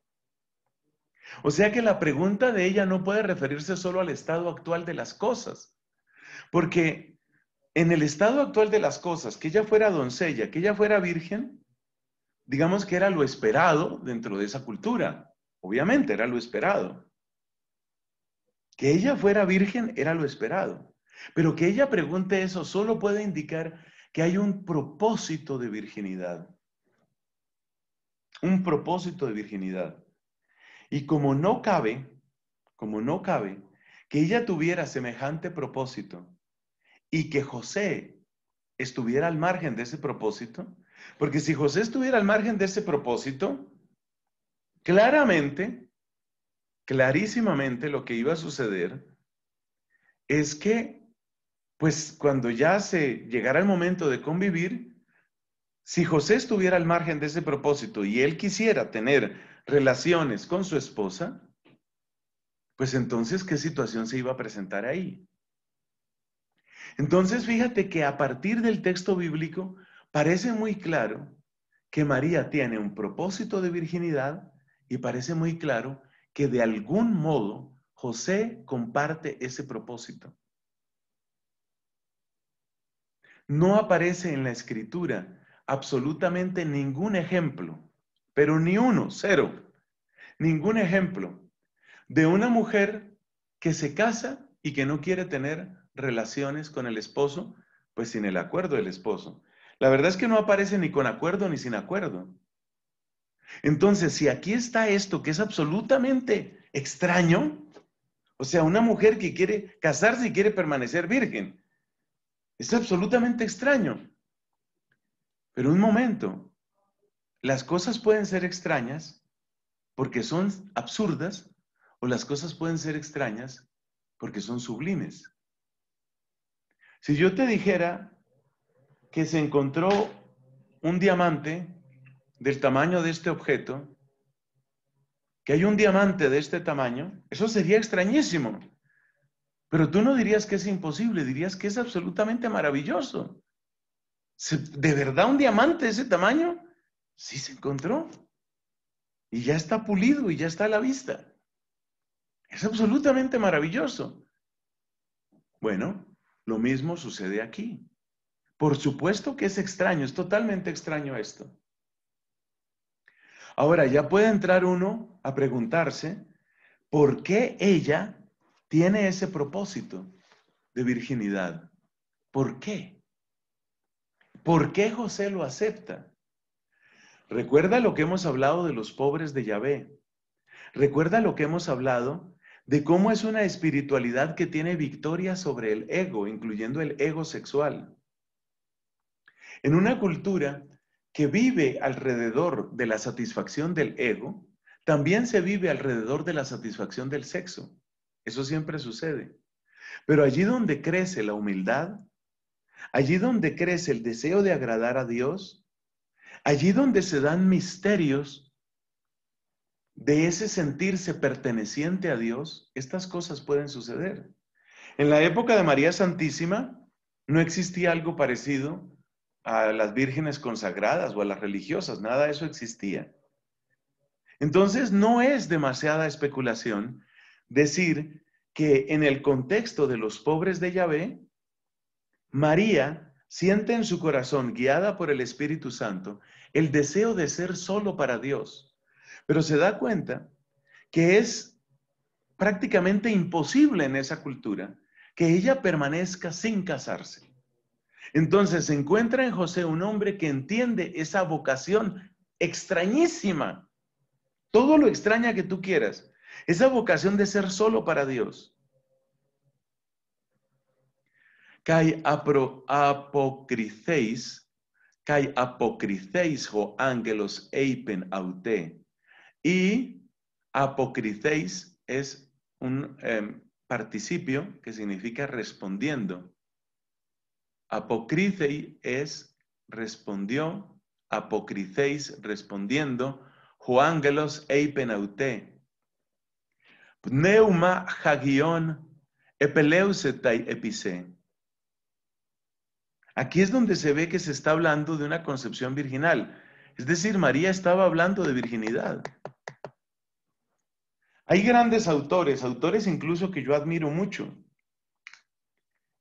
O sea que la pregunta de ella no puede referirse solo al estado actual de las cosas, porque en el estado actual de las cosas, que ella fuera doncella, que ella fuera virgen, digamos que era lo esperado dentro de esa cultura. Obviamente era lo esperado. Que ella fuera virgen era lo esperado. Pero que ella pregunte eso solo puede indicar que hay un propósito de virginidad. Un propósito de virginidad. Y como no cabe, como no cabe, que ella tuviera semejante propósito y que José estuviera al margen de ese propósito, porque si José estuviera al margen de ese propósito, Claramente, clarísimamente lo que iba a suceder es que, pues cuando ya se llegara el momento de convivir, si José estuviera al margen de ese propósito y él quisiera tener relaciones con su esposa, pues entonces, ¿qué situación se iba a presentar ahí? Entonces, fíjate que a partir del texto bíblico parece muy claro que María tiene un propósito de virginidad y parece muy claro que de algún modo José comparte ese propósito. No aparece en la escritura absolutamente ningún ejemplo, pero ni uno, cero, ningún ejemplo de una mujer que se casa y que no quiere tener relaciones con el esposo, pues sin el acuerdo del esposo. La verdad es que no aparece ni con acuerdo ni sin acuerdo. Entonces, si aquí está esto que es absolutamente extraño, o sea, una mujer que quiere casarse y quiere permanecer virgen, es absolutamente extraño. Pero un momento, las cosas pueden ser extrañas porque son absurdas o las cosas pueden ser extrañas porque son sublimes. Si yo te dijera que se encontró un diamante del tamaño de este objeto, que hay un diamante de este tamaño, eso sería extrañísimo. Pero tú no dirías que es imposible, dirías que es absolutamente maravilloso. ¿De verdad un diamante de ese tamaño? Sí se encontró. Y ya está pulido y ya está a la vista. Es absolutamente maravilloso. Bueno, lo mismo sucede aquí. Por supuesto que es extraño, es totalmente extraño esto. Ahora, ya puede entrar uno a preguntarse por qué ella tiene ese propósito de virginidad. ¿Por qué? ¿Por qué José lo acepta? Recuerda lo que hemos hablado de los pobres de Yahvé. Recuerda lo que hemos hablado de cómo es una espiritualidad que tiene victoria sobre el ego, incluyendo el ego sexual. En una cultura que vive alrededor de la satisfacción del ego, también se vive alrededor de la satisfacción del sexo. Eso siempre sucede. Pero allí donde crece la humildad, allí donde crece el deseo de agradar a Dios, allí donde se dan misterios de ese sentirse perteneciente a Dios, estas cosas pueden suceder. En la época de María Santísima no existía algo parecido a las vírgenes consagradas o a las religiosas, nada de eso existía. Entonces, no es demasiada especulación decir que en el contexto de los pobres de Yahvé, María siente en su corazón, guiada por el Espíritu Santo, el deseo de ser solo para Dios, pero se da cuenta que es prácticamente imposible en esa cultura que ella permanezca sin casarse. Entonces se encuentra en José un hombre que entiende esa vocación extrañísima, todo lo extraña que tú quieras, esa vocación de ser solo para Dios. Kai apocriceis, kai apocriceis ho eipen auté Y apocriceis es un em, participio que significa respondiendo. Apocriceis es, respondió, Apocriceis respondiendo, Joángelos eipenauté. Pneuma hagion epeleusetai epise. Aquí es donde se ve que se está hablando de una concepción virginal. Es decir, María estaba hablando de virginidad. Hay grandes autores, autores incluso que yo admiro mucho,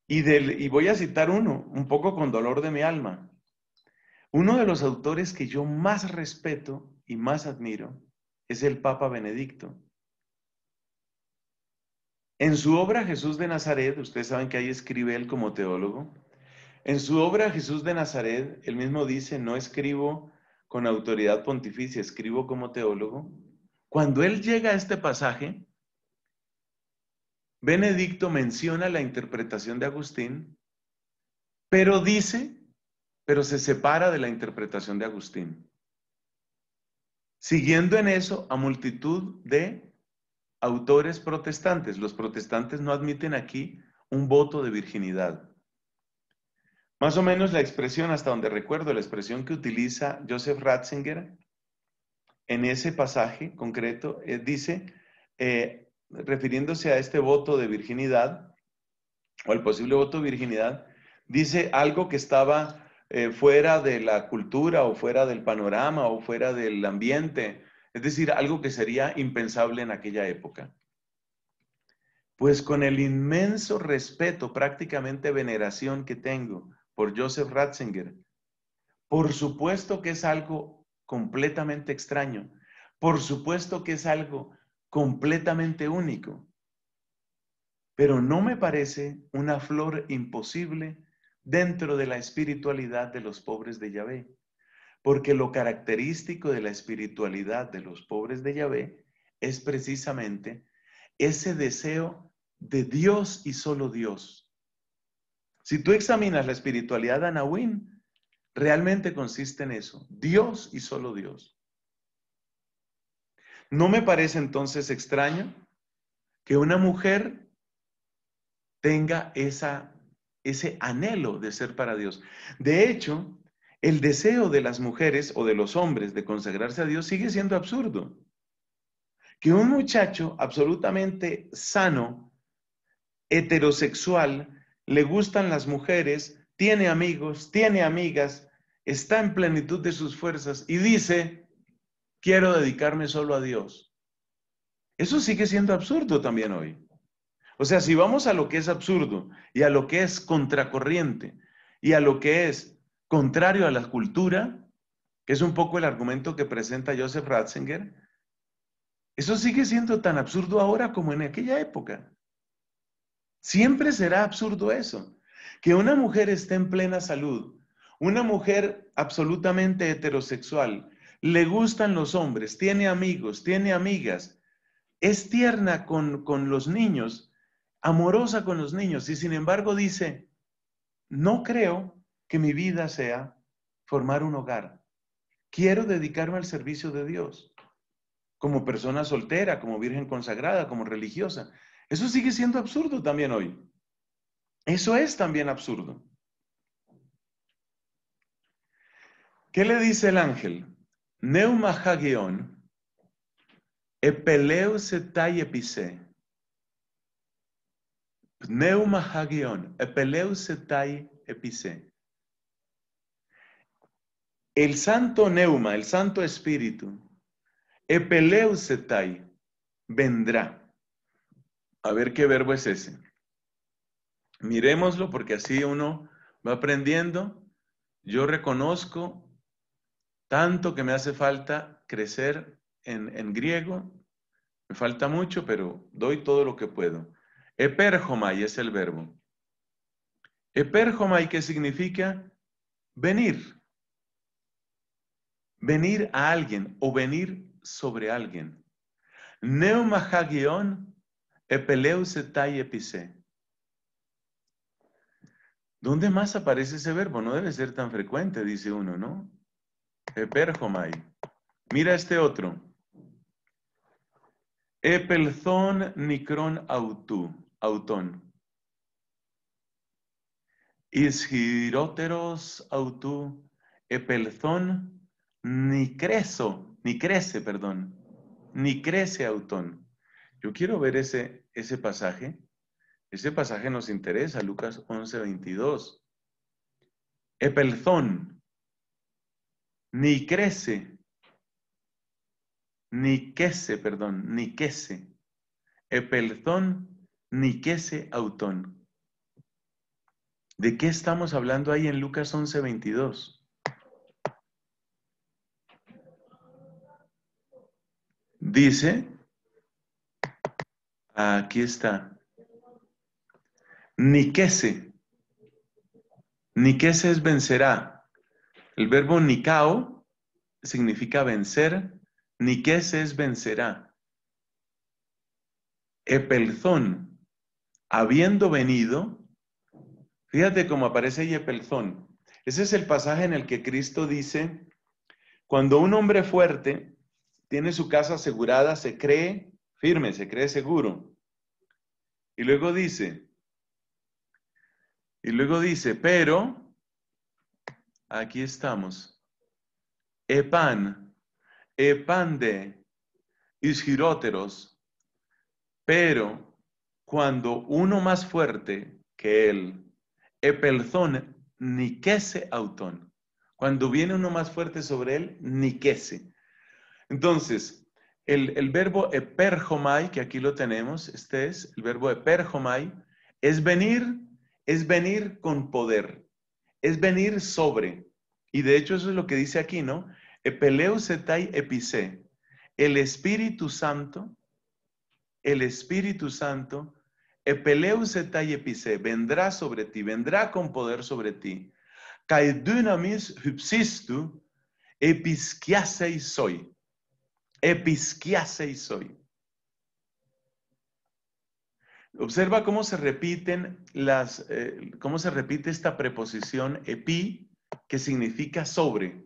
y, del, y voy a citar uno, un poco con dolor de mi alma. Uno de los autores que yo más respeto y más admiro es el Papa Benedicto. En su obra Jesús de Nazaret, ustedes saben que ahí escribe él como teólogo, en su obra Jesús de Nazaret, él mismo dice, no escribo con autoridad pontificia, escribo como teólogo. Cuando él llega a este pasaje, Benedicto menciona la interpretación de Agustín, pero dice, pero se separa de la interpretación de Agustín. Siguiendo en eso a multitud de autores protestantes. Los protestantes no admiten aquí un voto de virginidad. Más o menos la expresión, hasta donde recuerdo, la expresión que utiliza Joseph Ratzinger en ese pasaje concreto, eh, dice, eh, refiriéndose a este voto de virginidad, o el posible voto de virginidad, dice algo que estaba eh, fuera de la cultura o fuera del panorama o fuera del ambiente, es decir, algo que sería impensable en aquella época. Pues con el inmenso respeto, prácticamente veneración que tengo por Joseph Ratzinger, por supuesto que es algo completamente extraño, por supuesto que es algo completamente único. Pero no me parece una flor imposible dentro de la espiritualidad de los pobres de Yahvé, porque lo característico de la espiritualidad de los pobres de Yahvé es precisamente ese deseo de Dios y solo Dios. Si tú examinas la espiritualidad de Anahuín, realmente consiste en eso, Dios y solo Dios. No me parece entonces extraño que una mujer tenga ese anhelo de ser para Dios. De hecho, el deseo de las mujeres o de los hombres de consagrarse a Dios sigue siendo absurdo. Que un muchacho absolutamente sano, heterosexual, le gustan las mujeres, tiene amigos, tiene amigas, está en plenitud de sus fuerzas y dice, quiero dedicarme solo a Dios. Eso sigue siendo absurdo también hoy. O sea, si vamos a lo que es absurdo y a lo que es contracorriente y a lo que es contrario a la cultura, que es un poco el argumento que presenta Joseph Ratzinger, eso sigue siendo tan absurdo ahora como en aquella época. Siempre será absurdo eso, que una mujer esté en plena salud, una mujer absolutamente heterosexual le gustan los hombres, tiene amigos, tiene amigas, es tierna con, los niños, amorosa con los niños y sin embargo dice, no creo que mi vida sea formar un hogar. Quiero dedicarme al servicio de Dios, como persona soltera, como virgen consagrada, como religiosa. Eso sigue siendo absurdo también hoy. Eso es también absurdo. ¿Qué le dice el ángel? Neuma Hageon, Epeleu Setai Epise. Pneuma Hageon, Epeleu tai El santo Neuma, el santo espíritu, Epeleu vendrá. A ver qué verbo es ese. Miremoslo porque así uno va aprendiendo. Yo reconozco tanto que me hace falta crecer en, griego, me falta mucho, pero doy todo lo que puedo. Eperjomai es el verbo. Eperjomai que significa venir. Venir a alguien o venir sobre alguien. Neumahagion epeleusetai epise. ¿Dónde más aparece ese verbo? No debe ser tan frecuente, dice uno, ¿no? Eh, mai. Mira este otro. Epelzón nicrón autón. Isgiróteros Autón. epelzón Ni crece, perdón, crece autón. Yo quiero ver ese, ese pasaje. Ese pasaje nos interesa, Lucas 11, 22. Epelzón, ni crece, ni quese, perdón, ni quese. epelzón, ni quese autón. ¿De qué estamos hablando ahí en Lucas 11, 22? Dice, aquí está, ni quese, ni quese es vencerá. El verbo nikao significa vencer, es vencerá. Epelzón, habiendo venido, fíjate cómo aparece Epelzón. Ese es el pasaje en el que Cristo dice, cuando un hombre fuerte tiene su casa asegurada, se cree firme, se cree seguro. Y luego dice, y luego dice, pero Aquí estamos. Epan, e de isgiróteros. Pero cuando uno más fuerte que él, epelzón, niquece autón. Cuando viene uno más fuerte sobre él, niquese. Entonces, el, el verbo eperjomai, que aquí lo tenemos, este es el verbo eperjomai, es venir, es venir con poder es venir sobre. Y de hecho eso es lo que dice aquí, ¿no? Epeleusetai epice. El Espíritu Santo, el Espíritu Santo, epeleusetai epice, vendrá sobre ti, vendrá con poder sobre ti. Caidunamis hypsistu episquiaseis soy. Episquiaseis soy. Observa cómo se repiten las, eh, cómo se repite esta preposición epi, que significa sobre,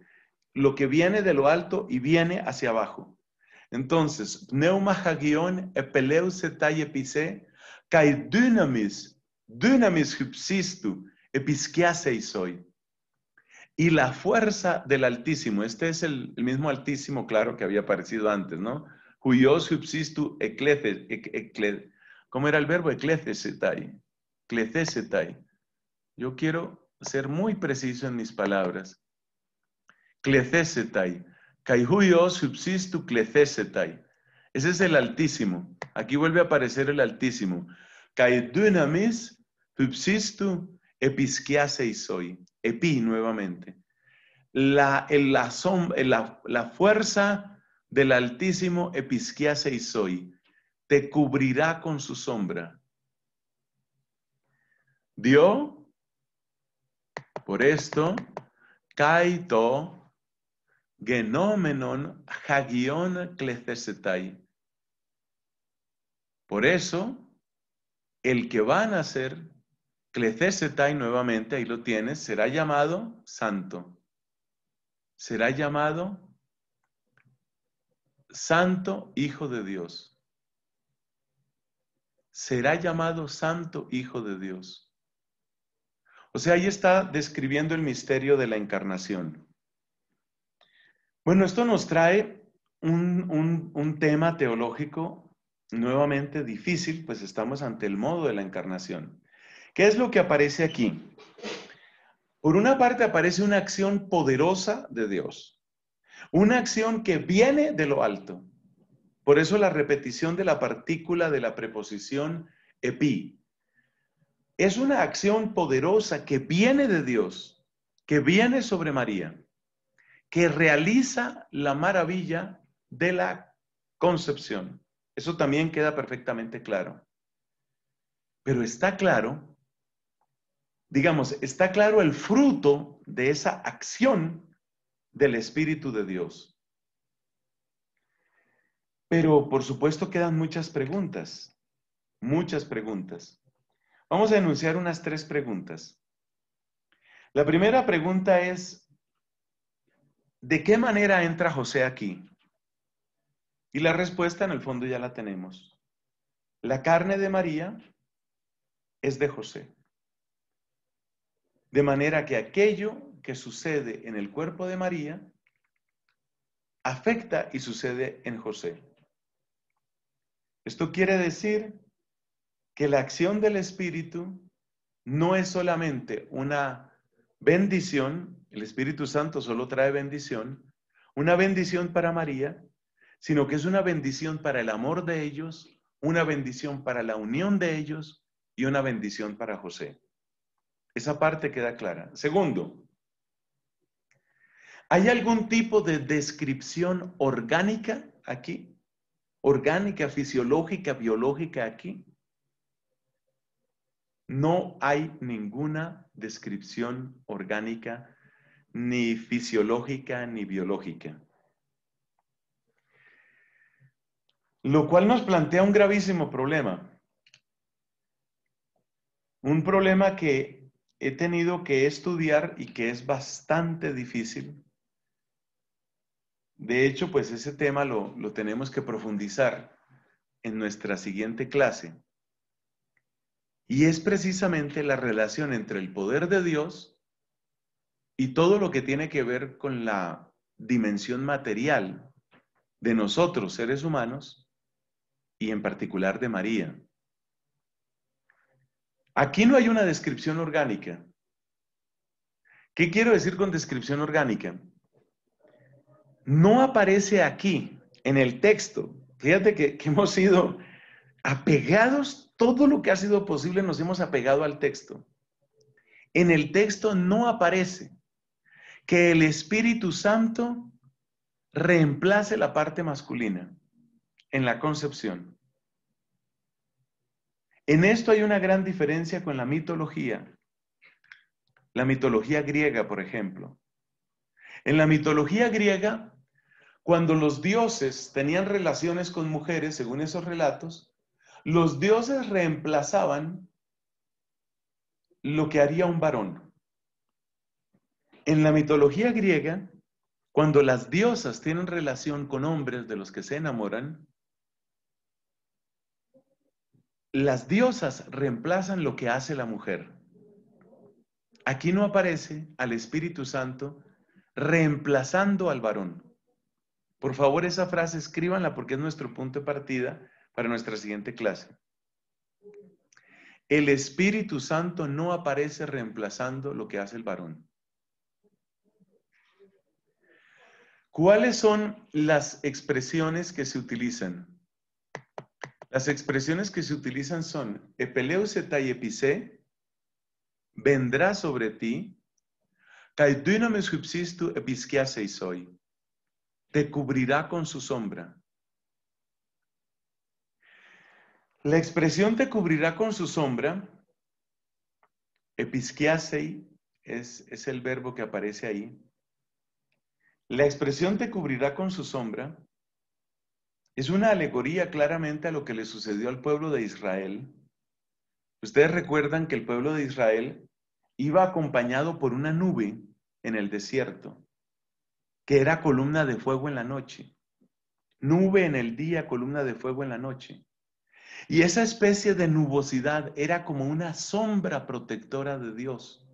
lo que viene de lo alto y viene hacia abajo. Entonces, pneuma hagion epeleusetai epise, kai dynamis, dynamis hypsistu, hoy. Y la fuerza del Altísimo, este es el, mismo Altísimo, claro, que había aparecido antes, ¿no? Huyos hypsistu ecletes, ¿Cómo era el verbo? Eclecesetai. Clecesetai. Yo quiero ser muy preciso en mis palabras. Clecesetai. Caihuyo subsistu clecesetai. Ese es el altísimo. Aquí vuelve a aparecer el altísimo. Caidunamis subsistu episquiase soy. Epi nuevamente. La, fuerza del altísimo episquiase te cubrirá con su sombra. Dio, por esto, kaito, genomenon, hagion, clecesetai. Por eso, el que va a nacer, clecesetai nuevamente, ahí lo tienes, será llamado santo. Será llamado santo hijo de Dios será llamado Santo Hijo de Dios. O sea, ahí está describiendo el misterio de la encarnación. Bueno, esto nos trae un, tema teológico nuevamente difícil, pues estamos ante el modo de la encarnación. ¿Qué es lo que aparece aquí? Por una parte aparece una acción poderosa de Dios, una acción que viene de lo alto, por eso la repetición de la partícula de la preposición epi es una acción poderosa que viene de Dios, que viene sobre María, que realiza la maravilla de la concepción. Eso también queda perfectamente claro. Pero está claro, digamos, está claro el fruto de esa acción del Espíritu de Dios. Pero por supuesto quedan muchas preguntas, muchas preguntas. Vamos a enunciar unas tres preguntas. La primera pregunta es, ¿de qué manera entra José aquí? Y la respuesta en el fondo ya la tenemos. La carne de María es de José. De manera que aquello que sucede en el cuerpo de María afecta y sucede en José. Esto quiere decir que la acción del Espíritu no es solamente una bendición, el Espíritu Santo solo trae bendición, una bendición para María, sino que es una bendición para el amor de ellos, una bendición para la unión de ellos y una bendición para José. Esa parte queda clara. Segundo, ¿hay algún tipo de descripción orgánica aquí? orgánica, fisiológica, biológica aquí, no hay ninguna descripción orgánica, ni fisiológica, ni biológica. Lo cual nos plantea un gravísimo problema. Un problema que he tenido que estudiar y que es bastante difícil de hecho, pues ese tema lo, lo tenemos que profundizar en nuestra siguiente clase. Y es precisamente la relación entre el poder de Dios y todo lo que tiene que ver con la dimensión material de nosotros, seres humanos, y en particular de María. Aquí no hay una descripción orgánica. ¿Qué quiero decir con descripción orgánica? no aparece aquí en el texto. Fíjate que, hemos sido apegados, todo lo que ha sido posible nos hemos apegado al texto. En el texto no aparece que el Espíritu Santo reemplace la parte masculina en la concepción. En esto hay una gran diferencia con la mitología. La mitología griega, por ejemplo. En la mitología griega, cuando los dioses tenían relaciones con mujeres, según esos relatos, los dioses reemplazaban lo que haría un varón. En la mitología griega, cuando las diosas tienen relación con hombres de los que se enamoran, las diosas reemplazan lo que hace la mujer. Aquí no aparece al Espíritu Santo reemplazando al varón. Por favor, esa frase escríbanla porque es nuestro punto de partida para nuestra siguiente clase. El Espíritu Santo no aparece reemplazando lo que hace el varón. ¿Cuáles son las expresiones que se utilizan? Las expresiones que se utilizan son epeleuseta y epise, vendrá sobre ti, kai me subsistu hoy. E soi te cubrirá con su sombra. La expresión te cubrirá con su sombra, episquiasei, es, es el verbo que aparece ahí. La expresión te cubrirá con su sombra es una alegoría claramente a lo que le sucedió al pueblo de Israel. Ustedes recuerdan que el pueblo de Israel iba acompañado por una nube en el desierto que era columna de fuego en la noche. Nube en el día, columna de fuego en la noche. Y esa especie de nubosidad era como una sombra protectora de Dios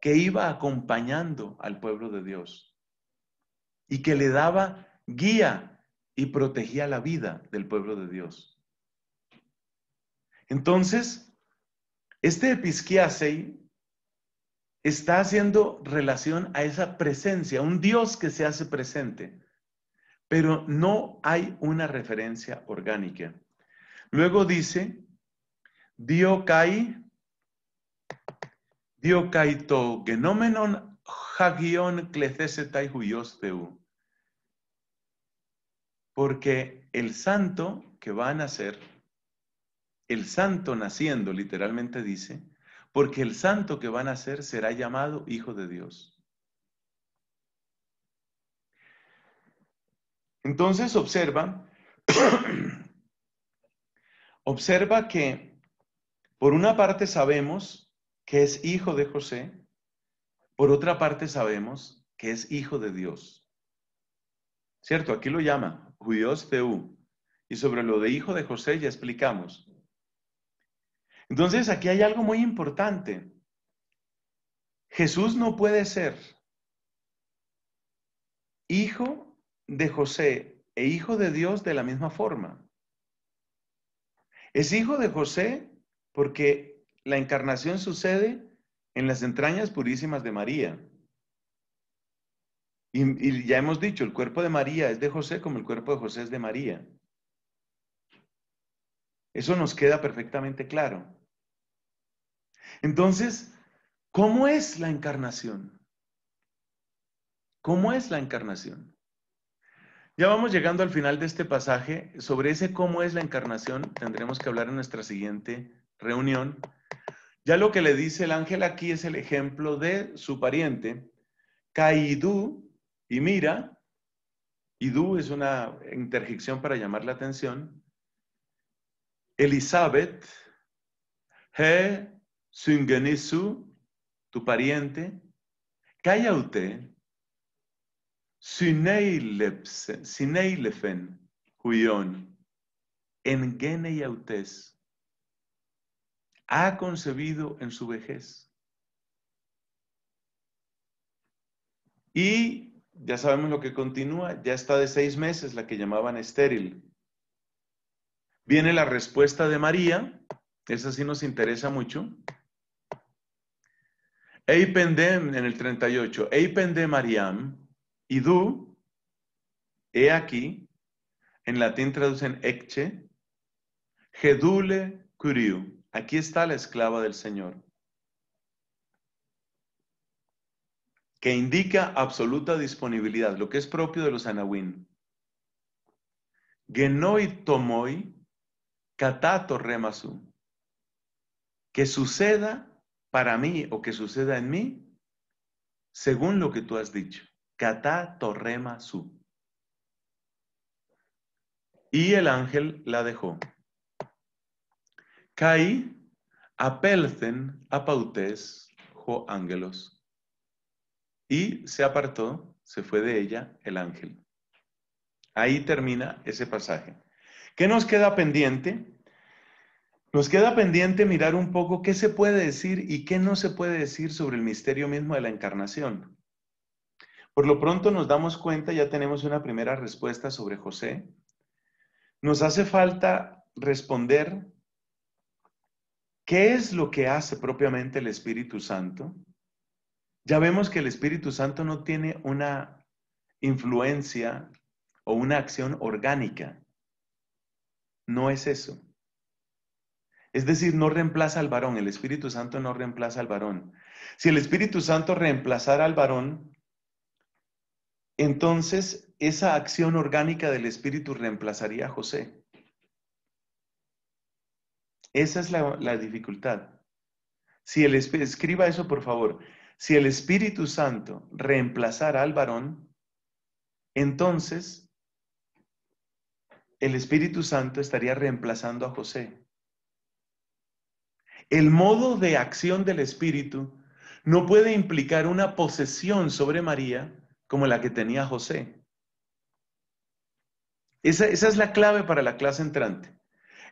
que iba acompañando al pueblo de Dios y que le daba guía y protegía la vida del pueblo de Dios. Entonces, este episquiasei está haciendo relación a esa presencia, un Dios que se hace presente, pero no hay una referencia orgánica. Luego dice, Dio kai, Dio kai to genomenon hagion huios teu. Porque el santo que va a nacer, el santo naciendo literalmente dice, porque el santo que van a ser será llamado Hijo de Dios. Entonces observa, observa que por una parte sabemos que es hijo de José, por otra parte sabemos que es hijo de Dios. ¿Cierto? Aquí lo llama judíos Teú. Y sobre lo de hijo de José ya explicamos. Entonces aquí hay algo muy importante. Jesús no puede ser hijo de José e hijo de Dios de la misma forma. Es hijo de José porque la encarnación sucede en las entrañas purísimas de María. Y, ya hemos dicho, el cuerpo de María es de José como el cuerpo de José es de María. Eso nos queda perfectamente claro. Entonces, ¿cómo es la encarnación? ¿Cómo es la encarnación? Ya vamos llegando al final de este pasaje. Sobre ese cómo es la encarnación tendremos que hablar en nuestra siguiente reunión. Ya lo que le dice el ángel aquí es el ejemplo de su pariente, Caidú y Mira. Idú es una interjección para llamar la atención. Elizabeth, He, su tu pariente, Sineilefen, ha concebido en su vejez. Y ya sabemos lo que continúa, ya está de seis meses la que llamaban estéril. Viene la respuesta de María, esa sí nos interesa mucho, Eipendem en el 38, Eipendem Mariam, du, he aquí, en latín traducen ecche, Gedule curiu, aquí está la esclava del Señor, que indica absoluta disponibilidad, lo que es propio de los anahuín. Genoi tomoi, katato remasu, que suceda para mí o que suceda en mí, según lo que tú has dicho. Kata torrema su. Y el ángel la dejó. Kai apautes ángelos. Y se apartó, se fue de ella el ángel. Ahí termina ese pasaje. ¿Qué nos queda pendiente? Nos queda pendiente mirar un poco qué se puede decir y qué no se puede decir sobre el misterio mismo de la encarnación. Por lo pronto nos damos cuenta, ya tenemos una primera respuesta sobre José. Nos hace falta responder qué es lo que hace propiamente el Espíritu Santo. Ya vemos que el Espíritu Santo no tiene una influencia o una acción orgánica. No es eso. Es decir, no reemplaza al varón, el Espíritu Santo no reemplaza al varón. Si el Espíritu Santo reemplazara al varón, entonces esa acción orgánica del Espíritu reemplazaría a José. Esa es la, dificultad. Si el, escriba eso, por favor. Si el Espíritu Santo reemplazara al varón, entonces el Espíritu Santo estaría reemplazando a José. El modo de acción del Espíritu no puede implicar una posesión sobre María como la que tenía José. Esa, es la clave para la clase entrante.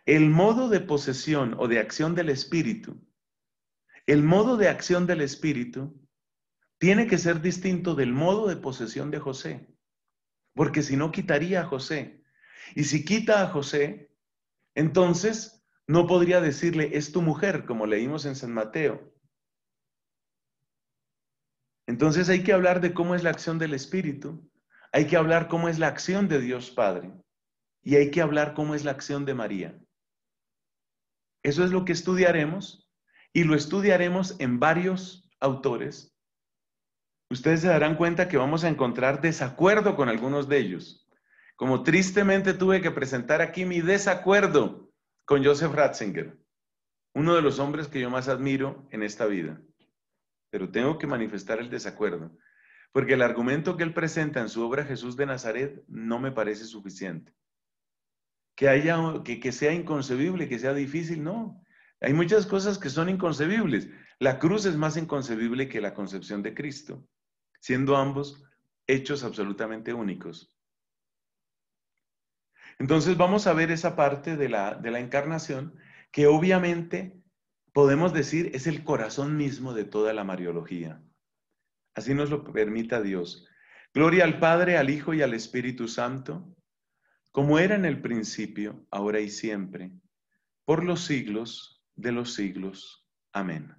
El modo de posesión o de acción del Espíritu, el modo de acción del Espíritu tiene que ser distinto del modo de posesión de José, porque si no quitaría a José. Y si quita a José, entonces no podría decirle, es tu mujer, como leímos en San Mateo. Entonces hay que hablar de cómo es la acción del Espíritu, hay que hablar cómo es la acción de Dios Padre y hay que hablar cómo es la acción de María. Eso es lo que estudiaremos y lo estudiaremos en varios autores. Ustedes se darán cuenta que vamos a encontrar desacuerdo con algunos de ellos. Como tristemente tuve que presentar aquí mi desacuerdo con Joseph Ratzinger, uno de los hombres que yo más admiro en esta vida. Pero tengo que manifestar el desacuerdo, porque el argumento que él presenta en su obra Jesús de Nazaret no me parece suficiente. Que, haya, que, que sea inconcebible, que sea difícil, no. Hay muchas cosas que son inconcebibles. La cruz es más inconcebible que la concepción de Cristo, siendo ambos hechos absolutamente únicos. Entonces vamos a ver esa parte de la, encarnación que obviamente podemos decir es el corazón mismo de toda la Mariología. Así nos lo permita Dios. Gloria al Padre, al Hijo y al Espíritu Santo, como era en el principio, ahora y siempre, por los siglos de los siglos. Amén.